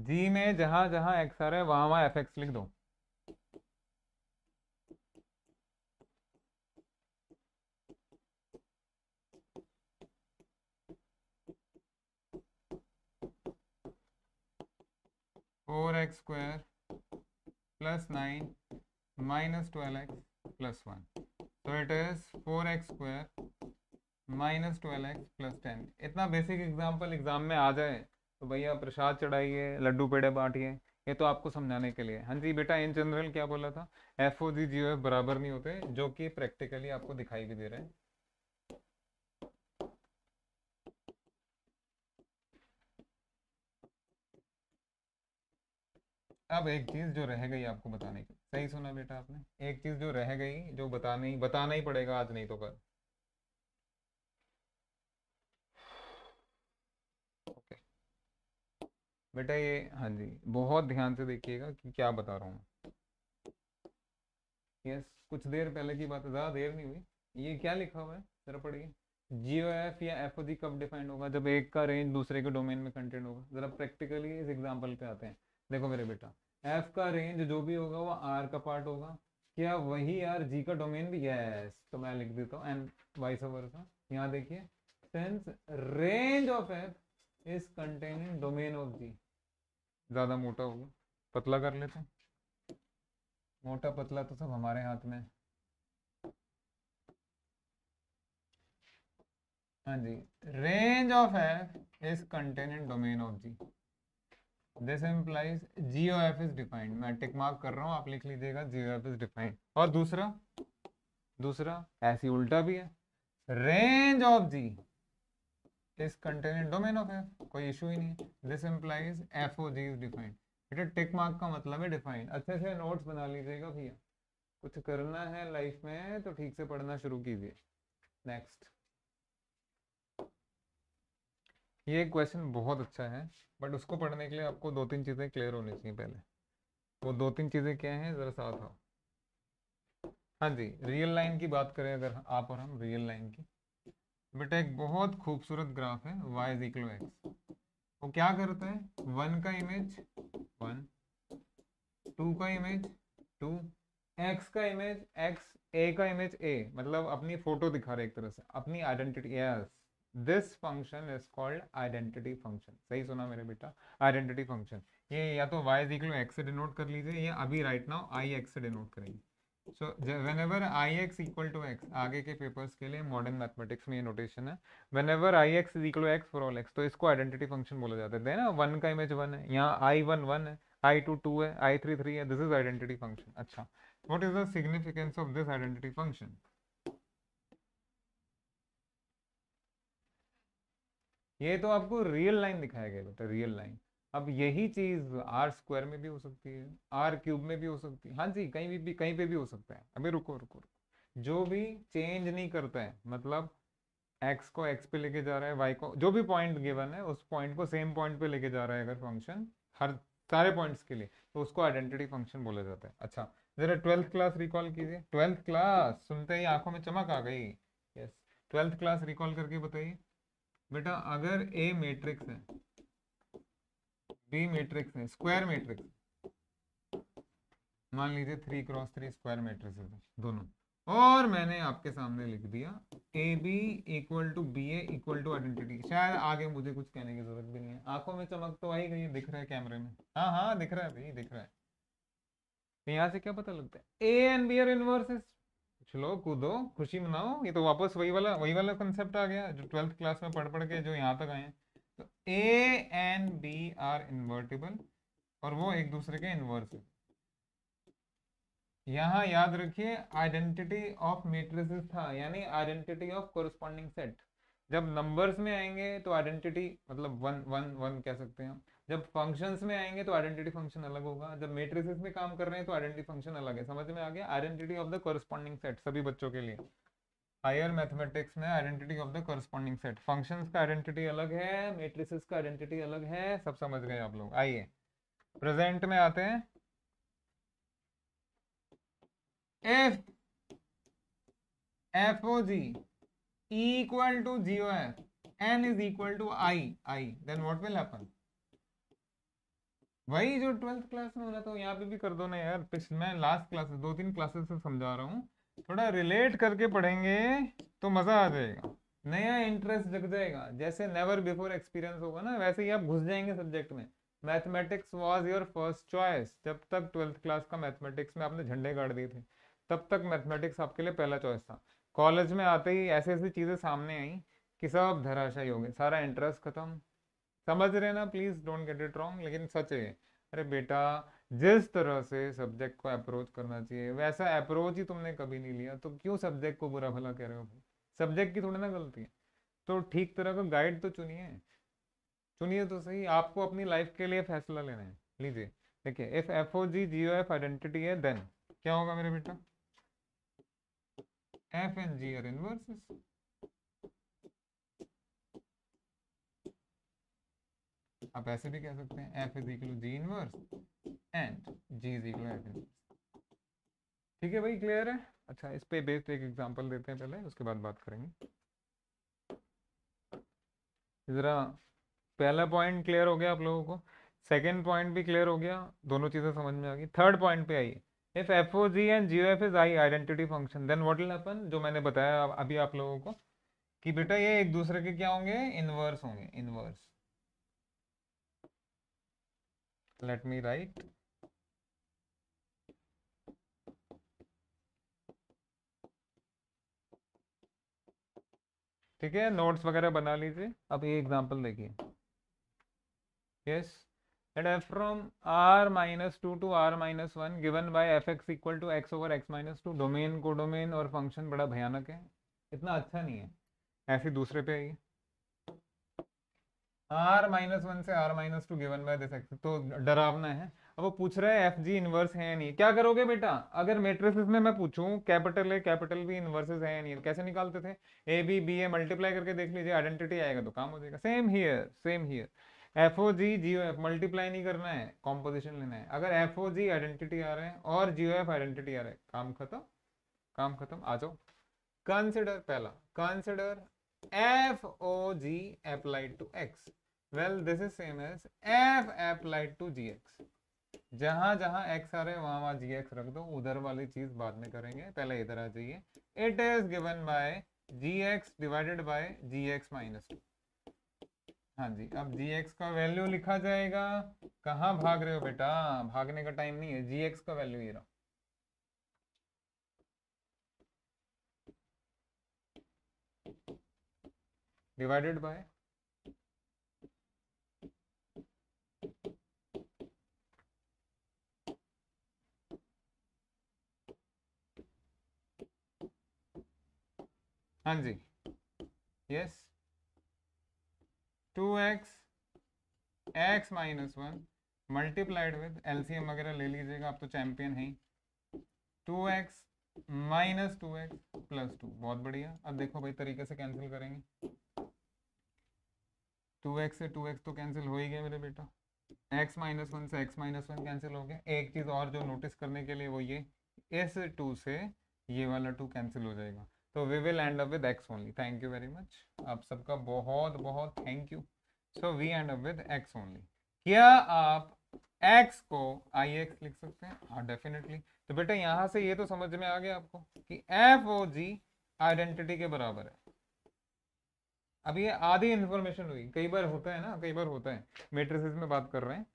जी में जहां जहां एक्स आर है वहां वहां एफ एक्स लिख दो four X square plus nine plus one तो it is four X square minus twelve X plus ten इतना बेसिक एग्जाम्पल एग्जाम में आ जाए तो भैया प्रसाद चढ़ाइए लड्डू पेड़े बांटिए ये तो आपको समझाने के लिए हाँ जी बेटा इन जनरल क्या बोला था F O G G F बराबर नहीं होते जो कि प्रैक्टिकली आपको दिखाई भी दे रहे हैं अब एक चीज जो रह गई आपको बताने की सही सुना बेटा आपने एक चीज जो रह गई जो बतानी बताना ही पड़ेगा आज नहीं तो कल बेटा ये हाँ जी बहुत ध्यान से देखिएगा कि क्या बता रहा हूँ यस कुछ देर पहले की बात है ज़्यादा देर नहीं हुई ये क्या लिखा हुआ है जरा पढ़िए जियो एफ या एफ ओ जी कब डिफाइंड होगा जब एक का रेंज दूसरे के डोमेन में कंटेंट होगा ज़रा प्रैक्टिकली इस एग्जाम्पल पे आते हैं देखो मेरे बेटा एफ का रेंज जो भी होगा वो आर का पार्ट होगा क्या वही आर जी का डोमेन भी यस तो मैं लिख देता हूँ एंड वाइस ओवर का यहाँ देखिए sense range of F is containing domain of G ज़्यादा मोटा होगा पतला कर लेते हैं मोटा पतला तो सब हमारे हाथ में हाँ जी range of F is contain in domain of G this implies G O F is defined मैं टिक मार्क कर रहा हूँ आप लिख लीजिएगा जियो एफ इज डिफाइंड और दूसरा दूसरा ऐसी उल्टा भी है range of G is contained in domain of f कोई इशू ही नहीं this implies fog is defined बेटा टिक मार्क का मतलब है डिफाइंड अच्छे से नोट्स बना लीजिएगा भैया कुछ करना है लाइफ में तो ठीक से पढ़ना शुरू कीजिए नेक्स्ट ये क्वेश्चन बहुत अच्छा है बट उसको पढ़ने के लिए आपको दो तीन चीज़ें क्लियर होनी चाहिए पहले वो दो तीन चीज़ें क्या हैं ज़रा साथ आओ हाँ जी रियल लाइन की बात करें अगर आप और हम रियल लाइन की बेटा एक बहुत खूबसूरत ग्राफ है y इज इक्वल एक्स वो क्या करता है वन का इमेज वन टू का इमेज टू x का इमेज x a का इमेज a मतलब अपनी फोटो दिखा रहे एक तरह से अपनी identity yes this function is called identity function सही सुना मेरे बेटा आइडेंटिटी फंक्शन ये या तो y इज इक्वल एक्स से डिनोट कर लीजिए या अभी राइट नाउ आई एक्स से डिनोट करेंगे so whenever I X equal to X आगे के पेपर्स के लिए मॉडर्न मैथमेटिक्स में ये नोटेशन है whenever I X is equal X for all X तो इसको आइडेंटिटी फंक्शन बोला जाता है ना वन का इमेज वन है यहाँ आई वन वन है आई टू टू है आई थ्री थ्री है दिस इज आइडेंटिटी फंक्शन अच्छा what is the significance of this identity function ये तो आपको रियल लाइन दिखाया गया बेटा रियल लाइन अब यही चीज आर स्क्वायर में भी हो सकती है आर क्यूब में भी हो सकती है हाँ जी कहीं भी, भी कहीं पे भी हो सकता है अभी रुको रुको रुको जो भी चेंज नहीं करता है मतलब एक्स को एक्स पे लेके जा रहा है वाई को जो भी पॉइंट गिवन है उस पॉइंट को सेम पॉइंट पे लेके जा रहा है अगर फंक्शन हर सारे पॉइंट्स के लिए तो उसको आइडेंटिटी फंक्शन बोला जाता है अच्छा जरा ट्वेल्थ क्लास रिकॉल कीजिए ट्वेल्थ क्लास सुनते ही आंखों में चमक आ गई यस ट्वेल्थ क्लास रिकॉल करके बताइए बेटा अगर ए मैट्रिक्स है थ्री मैट्रिक्स है स्क्वायर मैट्रिक्स मान लीजिए three cross three square matrix है दोनों और मैंने आपके सामने लिख दिया A B equal to B equal to identity शायद आगे मुझे कुछ कहने की जरूरत भी नहीं है आंखों में चमक तो आई गई दिख रहा है कैमरे में हाँ हाँ दिख रहा है भाई दिख रहा है तो यहाँ से क्या पता लगता है A and B are inverses चलो कूदो खुशी मनाओ ये तो वापस वही वाला वही वाला कंसेप्ट आ गया जो ट्वेल्थ क्लास में पढ़ पढ़ के जो यहाँ तक आए हैं तो A and B are invertible और वो एक दूसरे के इन्वर्स है यहां याद रखिए आइडेंटिटी ऑफ मेट्रिस था यानी आइडेंटिटी ऑफ कोरस्पॉन्डिंग सेट जब नंबर्स में आएंगे तो आइडेंटिटी मतलब वन वन वन कह सकते हैं जब फंक्शंस में आएंगे तो आइडेंटिटी फंक्शन अलग होगा जब मेट्रिस में काम कर रहे हैं तो आइडेंटिटी फंक्शन अलग है समझ में आ गया identity of the corresponding set सभी बच्चों के लिए हायर मैथमेटिक्स में identity of the corresponding set function का आइडेंटिटी अलग है मेट्रिस का आइडेंटिटी अलग है सब समझ गए आप लोग आइए प्रेजेंट में आते हैं F F O G equal to G O F and is equal to I I then what will happen वही जो ट्वेल्थ क्लास में हो रहा था यहाँ पे भी कर दो ना यार मैं लास्ट क्लासेस दो तीन क्लासेस से समझा रहा हूँ थोड़ा रिलेट करके पढ़ेंगे तो मज़ा आ जाएगा नया इंटरेस्ट जग जाएगा जैसे नेवर बिफोर एक्सपीरियंस होगा ना वैसे ही आप घुस जाएंगे सब्जेक्ट में mathematics was your first choice जब तक ट्वेल्थ क्लास का मैथमेटिक्स में आपने झंडे गाड़ दिए थे तब तक मैथमेटिक्स आपके लिए पहला चॉइस था कॉलेज में आते ही ऐसी ऐसी चीज़ें सामने आई कि सब धराशाई हो गए सारा इंटरेस्ट खत्म समझ रहे ना please don't get it wrong लेकिन सच है अरे बेटा जिस तरह से सब्जेक्ट को अप्रोच करना चाहिए वैसा अप्रोच ही तुमने कभी नहीं लिया तो क्यों सब्जेक्ट को बुरा भला कह रहे हो भाई सब्जेक्ट की थोड़ी ना गलती है तो ठीक तरह का गाइड तो चुनिए चुनिए तो सही आपको अपनी लाइफ के लिए फैसला लेना है लीजिए देखिए if F O G G F identity है देन क्या होगा मेरे बेटा F and G are inverses आप ऐसे भी कह सकते हैं F is equal G inverse and G is equal F inverse ठीक है भाई क्लियर है अच्छा इस पे बेस्ड एक एग्जांपल देते हैं पहले उसके बाद बात करेंगे ज़रा पहला पॉइंट क्लियर हो गया आप लोगों को सेकेंड पॉइंट भी क्लियर हो गया दोनों चीज़ें समझ में आ गई थर्ड पॉइंट पे आइए if F O G and G O F is I identity function then what will happen जो मैंने बताया अभी आप लोगों को कि बेटा ये एक दूसरे के क्या होंगे इनवर्स होंगे इनवर्स let me write ठीक है नोट्स वगैरह बना लीजिए अब ये एग्जांपल देखिए yes and F from R minus two to R minus one given by F x equal to X over X minus two domain को डोमेन और फंक्शन बड़ा भयानक है इतना अच्छा नहीं है ऐसे दूसरे पे ये आर माइनस वन से R minus two given by this axis तो डरावना है अब वो पूछ रहा है एफ जी इनवर्स है नहीं क्या करोगे बेटा अगर मेट्रिसेस में मैं पूछूं कैपिटल है कैपिटल भी इनवर्सेस है नहीं कैसे निकालते थे A B B A multiply करके देख लीजिए आइडेंटिटी आएगा तो काम हो जाएगा same here same here F O G G O F multiply नहीं करना है कॉम्पोजिशन लेना है अगर एफ ओ जी आइडेंटिटी आ रहे हैं और जीओ एफ आइडेंटिटी आ रहे हैं काम खत्म काम खत्म आ जाओ कंसिडर पहला consider f O ji applied to x well this is same as F applied to ji x जहां जहां एक्स आ रहे हैं वहां वहां जी एक्स रख दो उधर वाली चीज बाद में करेंगे पहले इधर आ जाइए it is given by g x divided by g x minus two हाँ जी अब जी एक्स का वैल्यू लिखा जाएगा कहाँ भाग रहे हो बेटा भागने का टाइम नहीं है जी एक्स का वैल्यू ये रहा डिवाइडेड बाय हाँ जी yes two x x minus one multiplied with LCM वगैरह ले लीजिएगा आप तो चैंपियन हैं two x minus two x plus two बहुत बढ़िया अब देखो भाई तरीके से कैंसिल करेंगे टू एक्स से टू एक्स तो कैंसिल हो ही गया मेरे बेटा एक्स माइनस वन से एक्स माइनस वन कैंसिल हो गया एक चीज़ और जो नोटिस करने के लिए वो ये इस टू से ये वाला टू कैंसिल हो जाएगा तो we will end up with x only thank you very much आप सबका बहुत बहुत thank you so we end up with x only क्या आप एक्स को आई एक्स लिख सकते हैं हाँ डेफिनेटली तो बेटा यहाँ से ये तो समझ में आ गया आपको कि एफ ओ जी आइडेंटिटी के बराबर है अब ये आधी इन्फॉर्मेशन हुई कई बार होता है ना कई बार होता है मेट्रिस में बात कर रहे हैं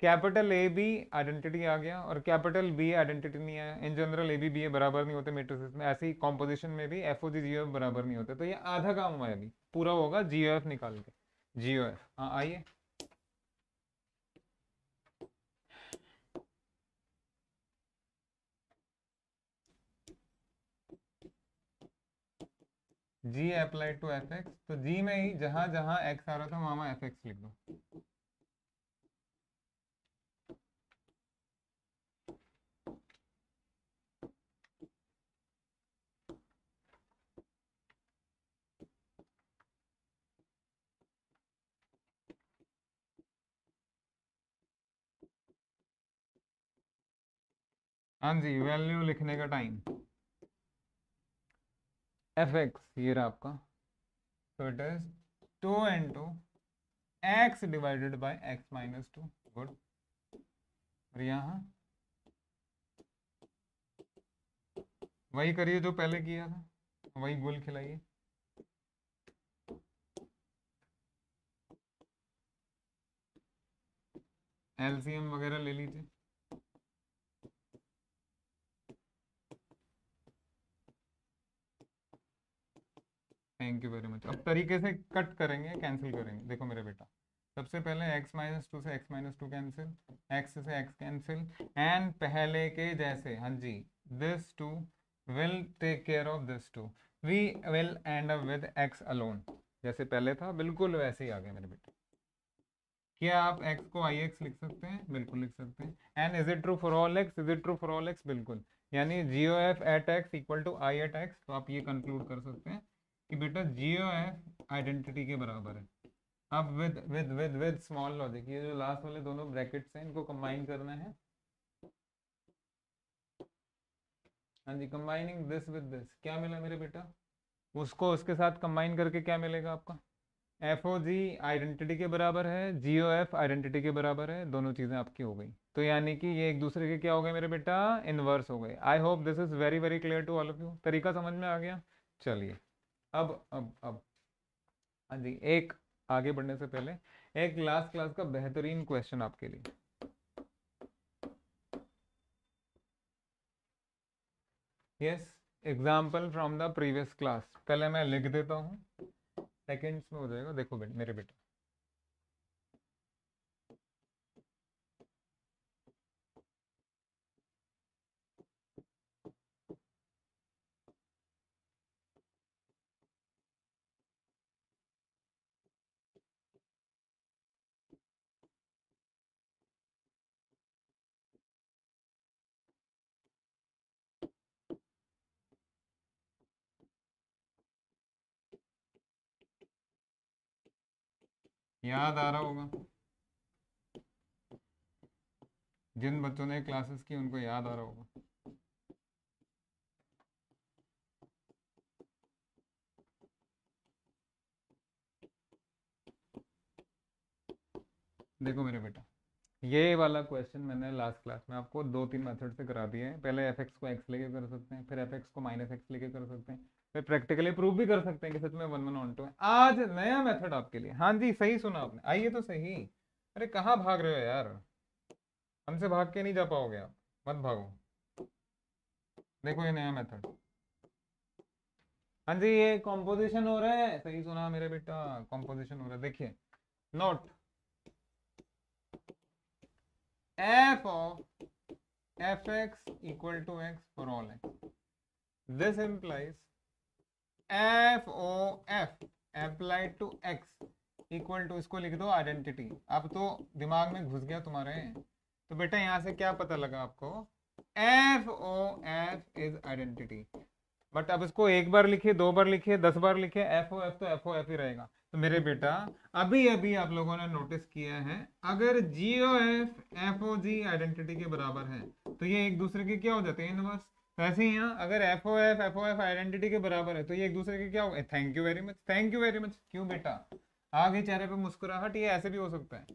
कैपिटल ए बी आइडेंटिटी आ गया और कैपिटल बी आइडेंटिटी नहीं आया in general A B B A बराबर नहीं होते मेट्रिसेस में ऐसे ही कॉम्पोजिशन में भी F O G G O F बराबर नहीं होते तो ये आधा काम हमारा अभी पूरा होगा जीओ एफ निकाल के जीओ एफ हाँ आइए g apply to f x तो जी में ही जहां जहां एक्स आ रहा था वहां वहां एफ एक्स लिख दो हाँ जी वैल्यू लिखने का टाइम एफ एक्स ये रहा आपका तो it is two n two x divided by x minus two good और यहाँ वही करिए जो पहले किया था वही गोल खिलाइए एलसीएम वगैरह ले लीजिए थैंक यू वेरी मच अब तरीके से कट करेंगे कैंसिल करेंगे देखो मेरे बेटा सबसे पहले x माइनस टू से x minus two cancel x से x कैंसिल एंड पहले के जैसे हाँ जी this two will take care of this two we will end up with x alone जैसे पहले था बिल्कुल वैसे ही आ गया मेरे बेटे क्या आप x को आई एक्स लिख सकते हैं बिल्कुल लिख सकते हैं and is it true for all x is it true for all x बिल्कुल यानी g o f at x equal to I at x तो आप ये कंक्लूड कर सकते हैं कि बेटा जियो एफ आइडेंटिटी के बराबर है अब with with with with small logic ये जो लास्ट वाले दोनों ब्रैकेट्स हैं इनको कंबाइन करना है हाँ जी कंबाइनिंग दिस विद दिस क्या मिला मेरे बेटा उसको उसके साथ कंबाइन करके क्या मिलेगा आपका एफ ओ जी आइडेंटिटी के बराबर है जी ओ एफ आइडेंटिटी के बराबर है दोनों चीज़ें आपकी हो गई तो यानी कि ये एक दूसरे के क्या हो गए मेरे बेटा इनवर्स हो गए I hope this is very very clear to all of you तरीका समझ में आ गया चलिए अब अब अब हाँ जी एक आगे बढ़ने से पहले एक लास्ट क्लास का बेहतरीन क्वेश्चन आपके लिए yes example from the previous class पहले मैं लिख देता हूँ सेकेंड्स में हो जाएगा देखो मेरे बेटा याद आ रहा होगा जिन बच्चों ने क्लासेस की उनको याद आ रहा होगा देखो मेरे बेटा ये वाला क्वेश्चन मैंने लास्ट क्लास में आपको दो तीन मेथड से करा दिए हैं पहले एफ एक्स को एक्स लेके कर सकते हैं फिर एफ एक्स को माइनस एक्स लेके कर सकते हैं फिर प्रैक्टिकली प्रूव भी कर सकते हैं कि सच में वन वन ऑन टू है आज नया मेथड आपके लिए हाँ जी सही सुना आपने आइए तो सही अरे कहाँ भाग रहे हो यार हमसे भाग के नहीं जा पाओगे आप मत भागो देखो ये नया मेथड हाँ जी ये कॉम्पोजिशन हो रहा है सही सुना मेरे बेटा कॉम्पोजिशन हो रहा है देखिए note f of fx equal to x for all x. This implies f o f applied to x equal to इसको लिख दो आइडेंटिटी अब तो दिमाग में घुस गया तुम्हारे तो बेटा यहाँ से क्या पता लगा आपको f o F is identity but अब इसको एक बार लिखिए दो बार लिखिए दस बार लिखिए एफ ओ एफ तो एफ ओ एफ ही रहेगा तो मेरे बेटा अभी अभी आप लोगों ने नोटिस किया है अगर जी ओ f F O g identity के बराबर है तो ये एक दूसरे के क्या हो जाते हैं इनवर्स वैसे तो ही यहाँ अगर f o f F o f identity के बराबर है तो ये एक दूसरे के क्या हो होगा thank you very much thank you very much क्यों बेटा आगे चेहरे पे मुस्कुराहट ये ऐसे भी हो सकता है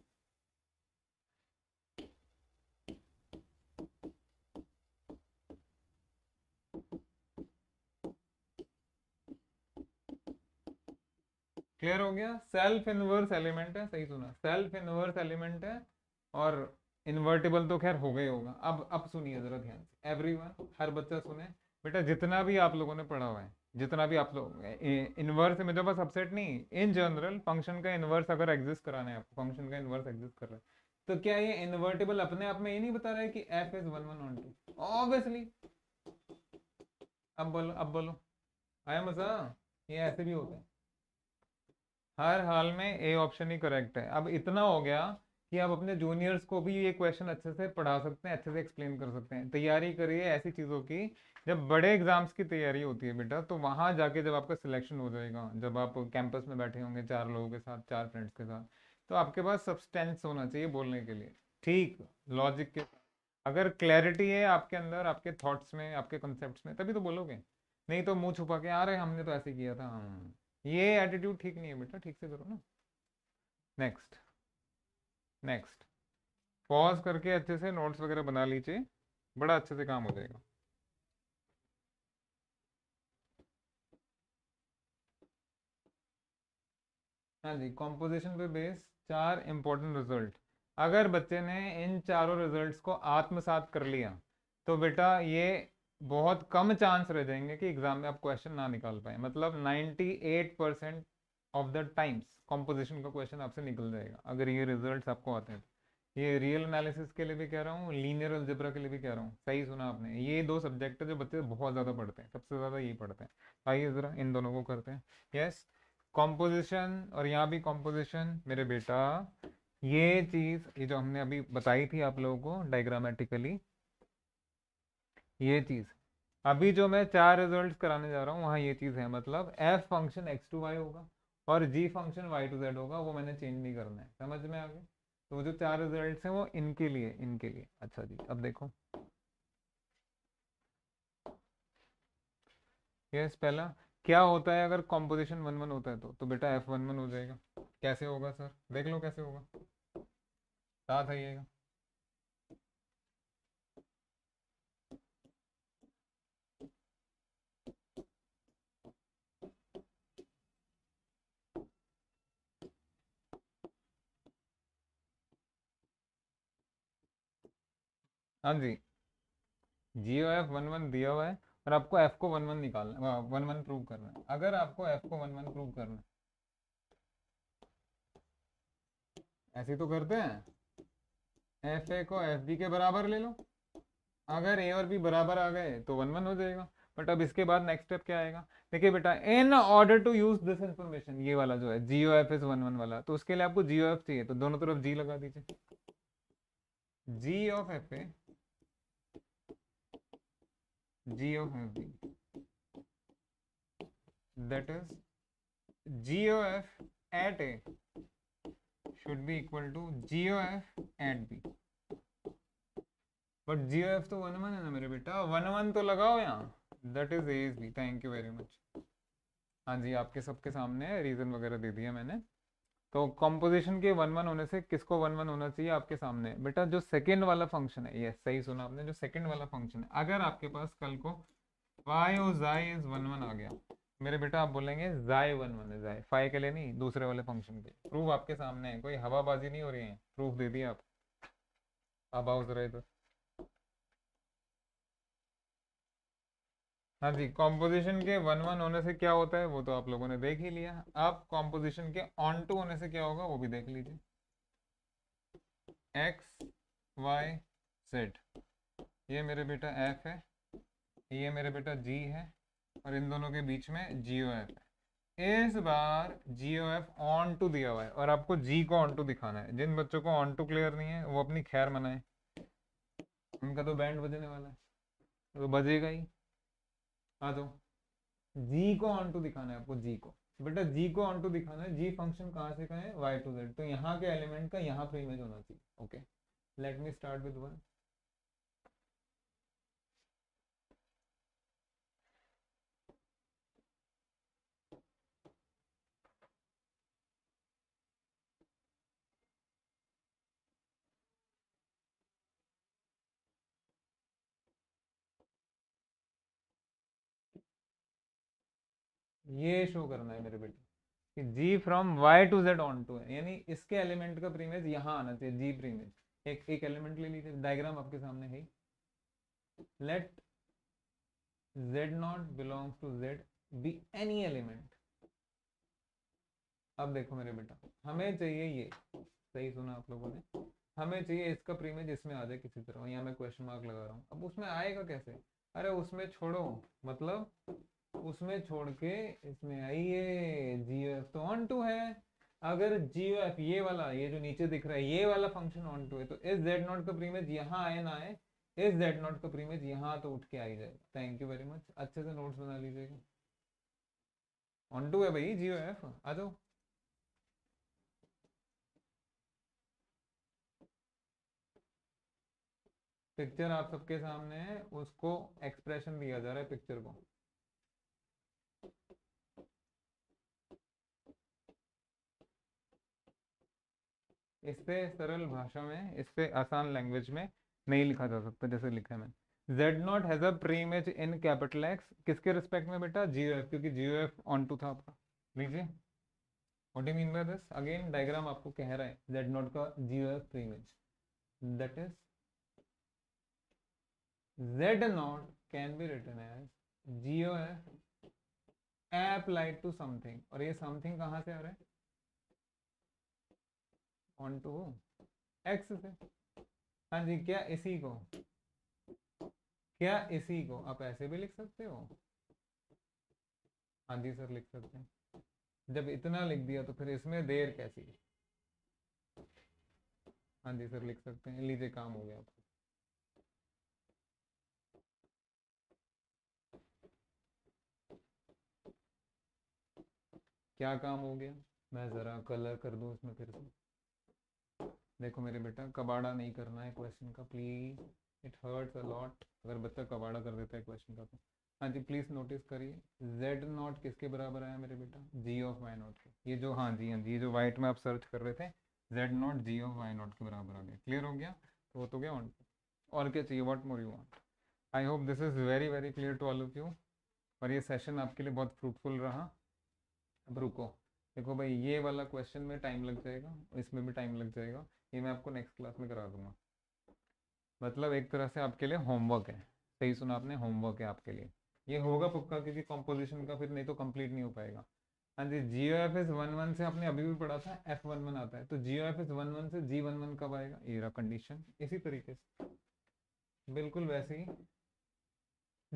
क्लियर हो गया सेल्फ इनवर्स एलिमेंट है सही सुना सेल्फ इनवर्स एलिमेंट है और इन्वर्टेबल तो खैर हो गए होगा अब अब सुनिए जरा ध्यान से एवरीवन हर बच्चा सुने बेटा जितना भी आप लोगों ने पढ़ा हुआ है जितना भी आप लोग इन्वर्स में जो तो बस अपसेट नहीं इन जनरल फंक्शन का इन्वर्स अगर एग्जिस्ट कराना है आपको फंक्शन का इन्वर्स एग्जिस्ट कर रहा है तो क्या ये इन्वर्टेबल अपने आप में ये नहीं बता रहा है कि f is one one onto obviously अब बोलो अब बोलो आया मजा ये ऐसे भी होता है हर हाल में ए ऑप्शन ही करेक्ट है अब इतना हो गया कि आप अपने जूनियर्स को भी ये क्वेश्चन अच्छे से पढ़ा सकते हैं अच्छे से एक्सप्लेन कर सकते हैं तैयारी करिए ऐसी चीज़ों की जब बड़े एग्जाम्स की तैयारी होती है बेटा तो वहाँ जाके जब आपका सिलेक्शन हो जाएगा जब आप कैंपस में बैठे होंगे चार लोगों के साथ चार फ्रेंड्स के साथ तो आपके पास सब्सटेंस होना चाहिए बोलने के लिए ठीक लॉजिक के अगर क्लैरिटी है आपके अंदर आपके थॉट्स में आपके कॉन्सेप्ट में तभी तो बोलोगे नहीं तो मुँह छुपा के आ रहे हमने तो ऐसे किया था हम्म। ये एटीट्यूड ठीक नहीं है बेटा ठीक से करो ना नेक्स्ट नेक्स्ट पॉज करके अच्छे से नोट्स वगैरह बना लीजिए बड़ा अच्छे से काम हो जाएगा हाँ जी कॉम्पोजिशन पे बेस चार इंपॉर्टेंट रिजल्ट अगर बच्चे ने इन चारों रिजल्ट्स को आत्मसात कर लिया तो बेटा ये बहुत कम चांस रह जाएंगे कि एग्ज़ाम में आप क्वेश्चन ना निकाल पाए मतलब 98 percent of the times composition का क्वेश्चन आपसे निकल जाएगा अगर ये रिजल्ट आपको आते हैं ये रियल एनालिसिस के लिए भी कह रहा हूँ लीनियर अलजेब्रा के लिए भी कह रहा हूँ सही सुना आपने ये दो सब्जेक्ट है जो बच्चे बहुत ज़्यादा पढ़ते हैं सबसे ज़्यादा यही पढ़ते हैं आइए ज़रा इन दोनों को करते हैं यस कॉम्पोजिशन और यहाँ भी कॉम्पोजिशन मेरे बेटा ये चीज़ ये जो हमने अभी बताई थी आप लोगों को डायग्रामेटिकली ये चीज़ अभी जो मैं चार रिजल्ट्स कराने जा रहा हूँ वहाँ ये चीज़ है मतलब f function x to y होगा और g function y to z होगा वो मैंने चेंज नहीं करना है समझ में आ गया तो जो चार रिजल्ट हैं वो इनके लिए इनके लिए अच्छा जी अब देखो यस पहला क्या होता है अगर कॉम्पोजिशन वन वन होता है तो तो बेटा एफ वन वन हो जाएगा कैसे होगा सर देख लो कैसे होगा साथ आइएगा हाँ जी ओ एफ वन वन दिया हुआ है और आपको एफ को वन वन निकालना हाँ, वन वन प्रूव करना है अगर आपको एफ को वन वन प्रूव करना ऐसे तो करते हैं एफ ए को एफ बी के बराबर ले लो अगर ए और बी बराबर आ गए तो वन वन हो जाएगा बट अब इसके बाद नेक्स्ट स्टेप क्या आएगा देखिए बेटा in order to use this information ये वाला जो है o f is one one वाला तो उसके लिए आपको ओ एफ चाहिए तो दोनों तरफ जी लगा दीजिए g of f a GOFB. That is GOF at A should be equal to GOF at B. But g o f तो वन वन है ना मेरे बेटा वन वन तो लगाओ यहाँ that is as b thank you very much हाँ जी आपके सबके सामने रीज़न वगैरह दे दिया मैंने तो कॉम्पोजिशन के वन वन होने से किसको वन वन होना चाहिए आपके सामने बेटा जो सेकेंड वाला फंक्शन है ये सही सुना आपने जो सेकेंड वाला फंक्शन है अगर आपके पास कल को वाई और जाई इज वन वन आ गया मेरे बेटा आप बोलेंगे जाय वन वन है जाय फाइव के लिए नहीं दूसरे वाले फंक्शन के प्रूफ आपके सामने है कोई हवाबाजी नहीं हो रही है प्रूफ दे दिया आप अब आओ जरा इधर हाँ जी कॉम्पोजिशन के वन वन होने से क्या होता है वो तो आप लोगों ने देख ही लिया अब कॉम्पोजिशन के ऑन टू होने से क्या होगा वो भी देख लीजिए एक्स वाई सेट ये मेरे बेटा एफ है ये मेरे बेटा जी है और इन दोनों के बीच में जी ओ एफ है इस बार जी ओ एफ ऑन टू दिया हुआ है और आपको जी को ऑन टू दिखाना है जिन बच्चों को ऑन टू क्लियर नहीं है वो अपनी खैर मनाए उनका तो बैंड बजने वाला है तो बजेगा ही आ जाओ जी को ऑन टू दिखाना है आपको जी को बेटा जी को ऑन टू दिखाना है जी फंक्शन कहाँ से कहा है वाई टू जेड तो यहाँ के एलिमेंट का यहाँ पे इमेज होना चाहिए okay let me start with one ये शो करना है मेरे बेटे कि g from Y to z onto यानी इसके एलिमेंट का प्रीमेज यहाँ आना चाहिए जी प्रीमेज एक एक एलिमेंट ले लीजिए डायग्राम आपके सामने है let z not belongs to z be any element अब देखो मेरे बेटा हमें चाहिए ये सही सुना आप लोगों ने हमें चाहिए इसका प्रीमेज इसमें आ जाए किसी तरह यहाँ मैं क्वेश्चन मार्क लगा रहा हूँ अब उसमें आएगा कैसे अरे उसमें छोड़ो मतलब उसमें छोड़ के इसमें आई ये जियो एफ तो ऑन टू है अगर जियो एफ ये वाला ये जो नीचे दिख रहा है ये वाला फंक्शन ऑन टू है तो इस जेड नॉट का प्रीमेज यहाँ आए ना आए इस जेड नॉट का प्रीमेज यहाँ तो उठ के आई जाएगा थैंक यू वेरी मच अच्छे से नोट्स बना लीजिएगा ऑन टू है भाई जियो एफ आ जाओ पिक्चर आप सबके सामने है उसको एक्सप्रेशन दिया जा रहा है पिक्चर को इस पर सरल भाषा में इस पर आसान लैंग्वेज में नहीं लिखा जा सकता जैसे लिखा है मैंने z not has a pre image in capital x किसके रिस्पेक्ट में बेटा जियो एफ क्योंकि जियो एफ ऑन टू था आपका लीजिए what you mean by this again diagram आपको कह रहा है जेड नॉट का g o f pre image that is z not can be written as g o f applied to something और ये समथिंग कहाँ से आ रहा है ऑन टू एक्स से हाँ जी क्या इसी को क्या इसी को आप ऐसे भी लिख सकते हो हाँ जी सर लिख सकते हैं जब इतना लिख दिया तो फिर इसमें देर कैसी हाँ जी सर लिख सकते हैं लीजिए काम हो गया क्या काम हो गया मैं ज़रा कलर कर दूं उसमें फिर से देखो मेरे बेटा कबाड़ा नहीं करना है क्वेश्चन का please it hurts a lot अगर बच्चा कबाड़ा कर देता है क्वेश्चन का तो हाँ जी प्लीज नोटिस करिए जेड नॉट किसके बराबर आया मेरे बेटा जी ऑफ वाई नॉट के ये जो हाँ जी हाँ जी जो वाइट में आप सर्च कर रहे थे z not g of y not के बराबर आ गया क्लियर हो गया तो वो तो गया ऑन और क्या चाहिए what more you want I hope this is very very clear to all of you और ये सेशन आपके लिए बहुत फ्रूटफुल रहा अब रुको देखो भाई ये वाला क्वेश्चन में टाइम लग जाएगा इसमें भी टाइम लग जाएगा ये मैं आपको नेक्स्ट क्लास में करा दूंगा मतलब एक तरह से आपके लिए होमवर्क है सही सुना आपने होमवर्क है आपके लिए ये होगा पक्का क्योंकि कॉम्पोजिशन का फिर नहीं तो कंप्लीट नहीं हो पाएगा हाँ जी g O f is one one से आपने अभी भी पढ़ा था एफ वन वन आता है तो g O f is one one से जी वन वन कब आएगा ये रहा कंडीशन इसी तरीके से बिल्कुल वैसे ही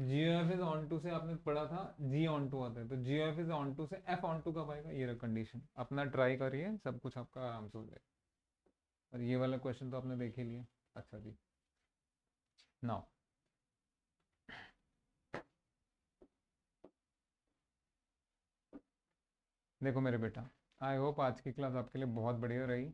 g O f is onto से आपने पढ़ा था जी ऑन टू आता है तो g O f is onto से एफ ऑन टू कब आएगा ये रहा कंडीशन अपना ट्राई करिए सब कुछ आपका आराम से हो जाएगा और ये वाला क्वेश्चन तो आपने देख ही लिया अच्छा जी नाउ देखो मेरे बेटा आई होप आज की क्लास आपके लिए बहुत बढ़िया रही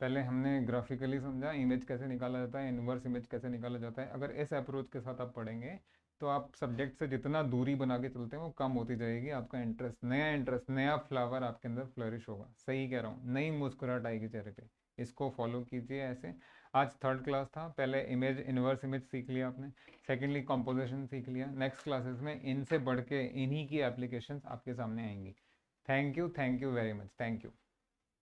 पहले हमने ग्राफिकली समझा इमेज कैसे निकाला जाता है इनवर्स इमेज कैसे निकाला जाता है अगर इस अप्रोच के साथ आप पढ़ेंगे तो आप सब्जेक्ट से जितना दूरी बना के चलते हैं वो कम होती जाएगी आपका इंटरेस्ट नया इंटरेस्ट नया फ्लावर आपके अंदर फ्लरिश होगा सही कह रहा हूँ नई मुस्कुराहट आएगी चेहरे पर इसको फॉलो कीजिए ऐसे आज थर्ड क्लास था पहले इमेज इनवर्स इमेज सीख लिया आपने सेकेंडली कॉम्पोजिशन सीख लिया नेक्स्ट क्लासेस में इनसे बढ़ के इन्हीं की एप्लीकेशन आपके सामने आएंगी thank you thank you very much thank you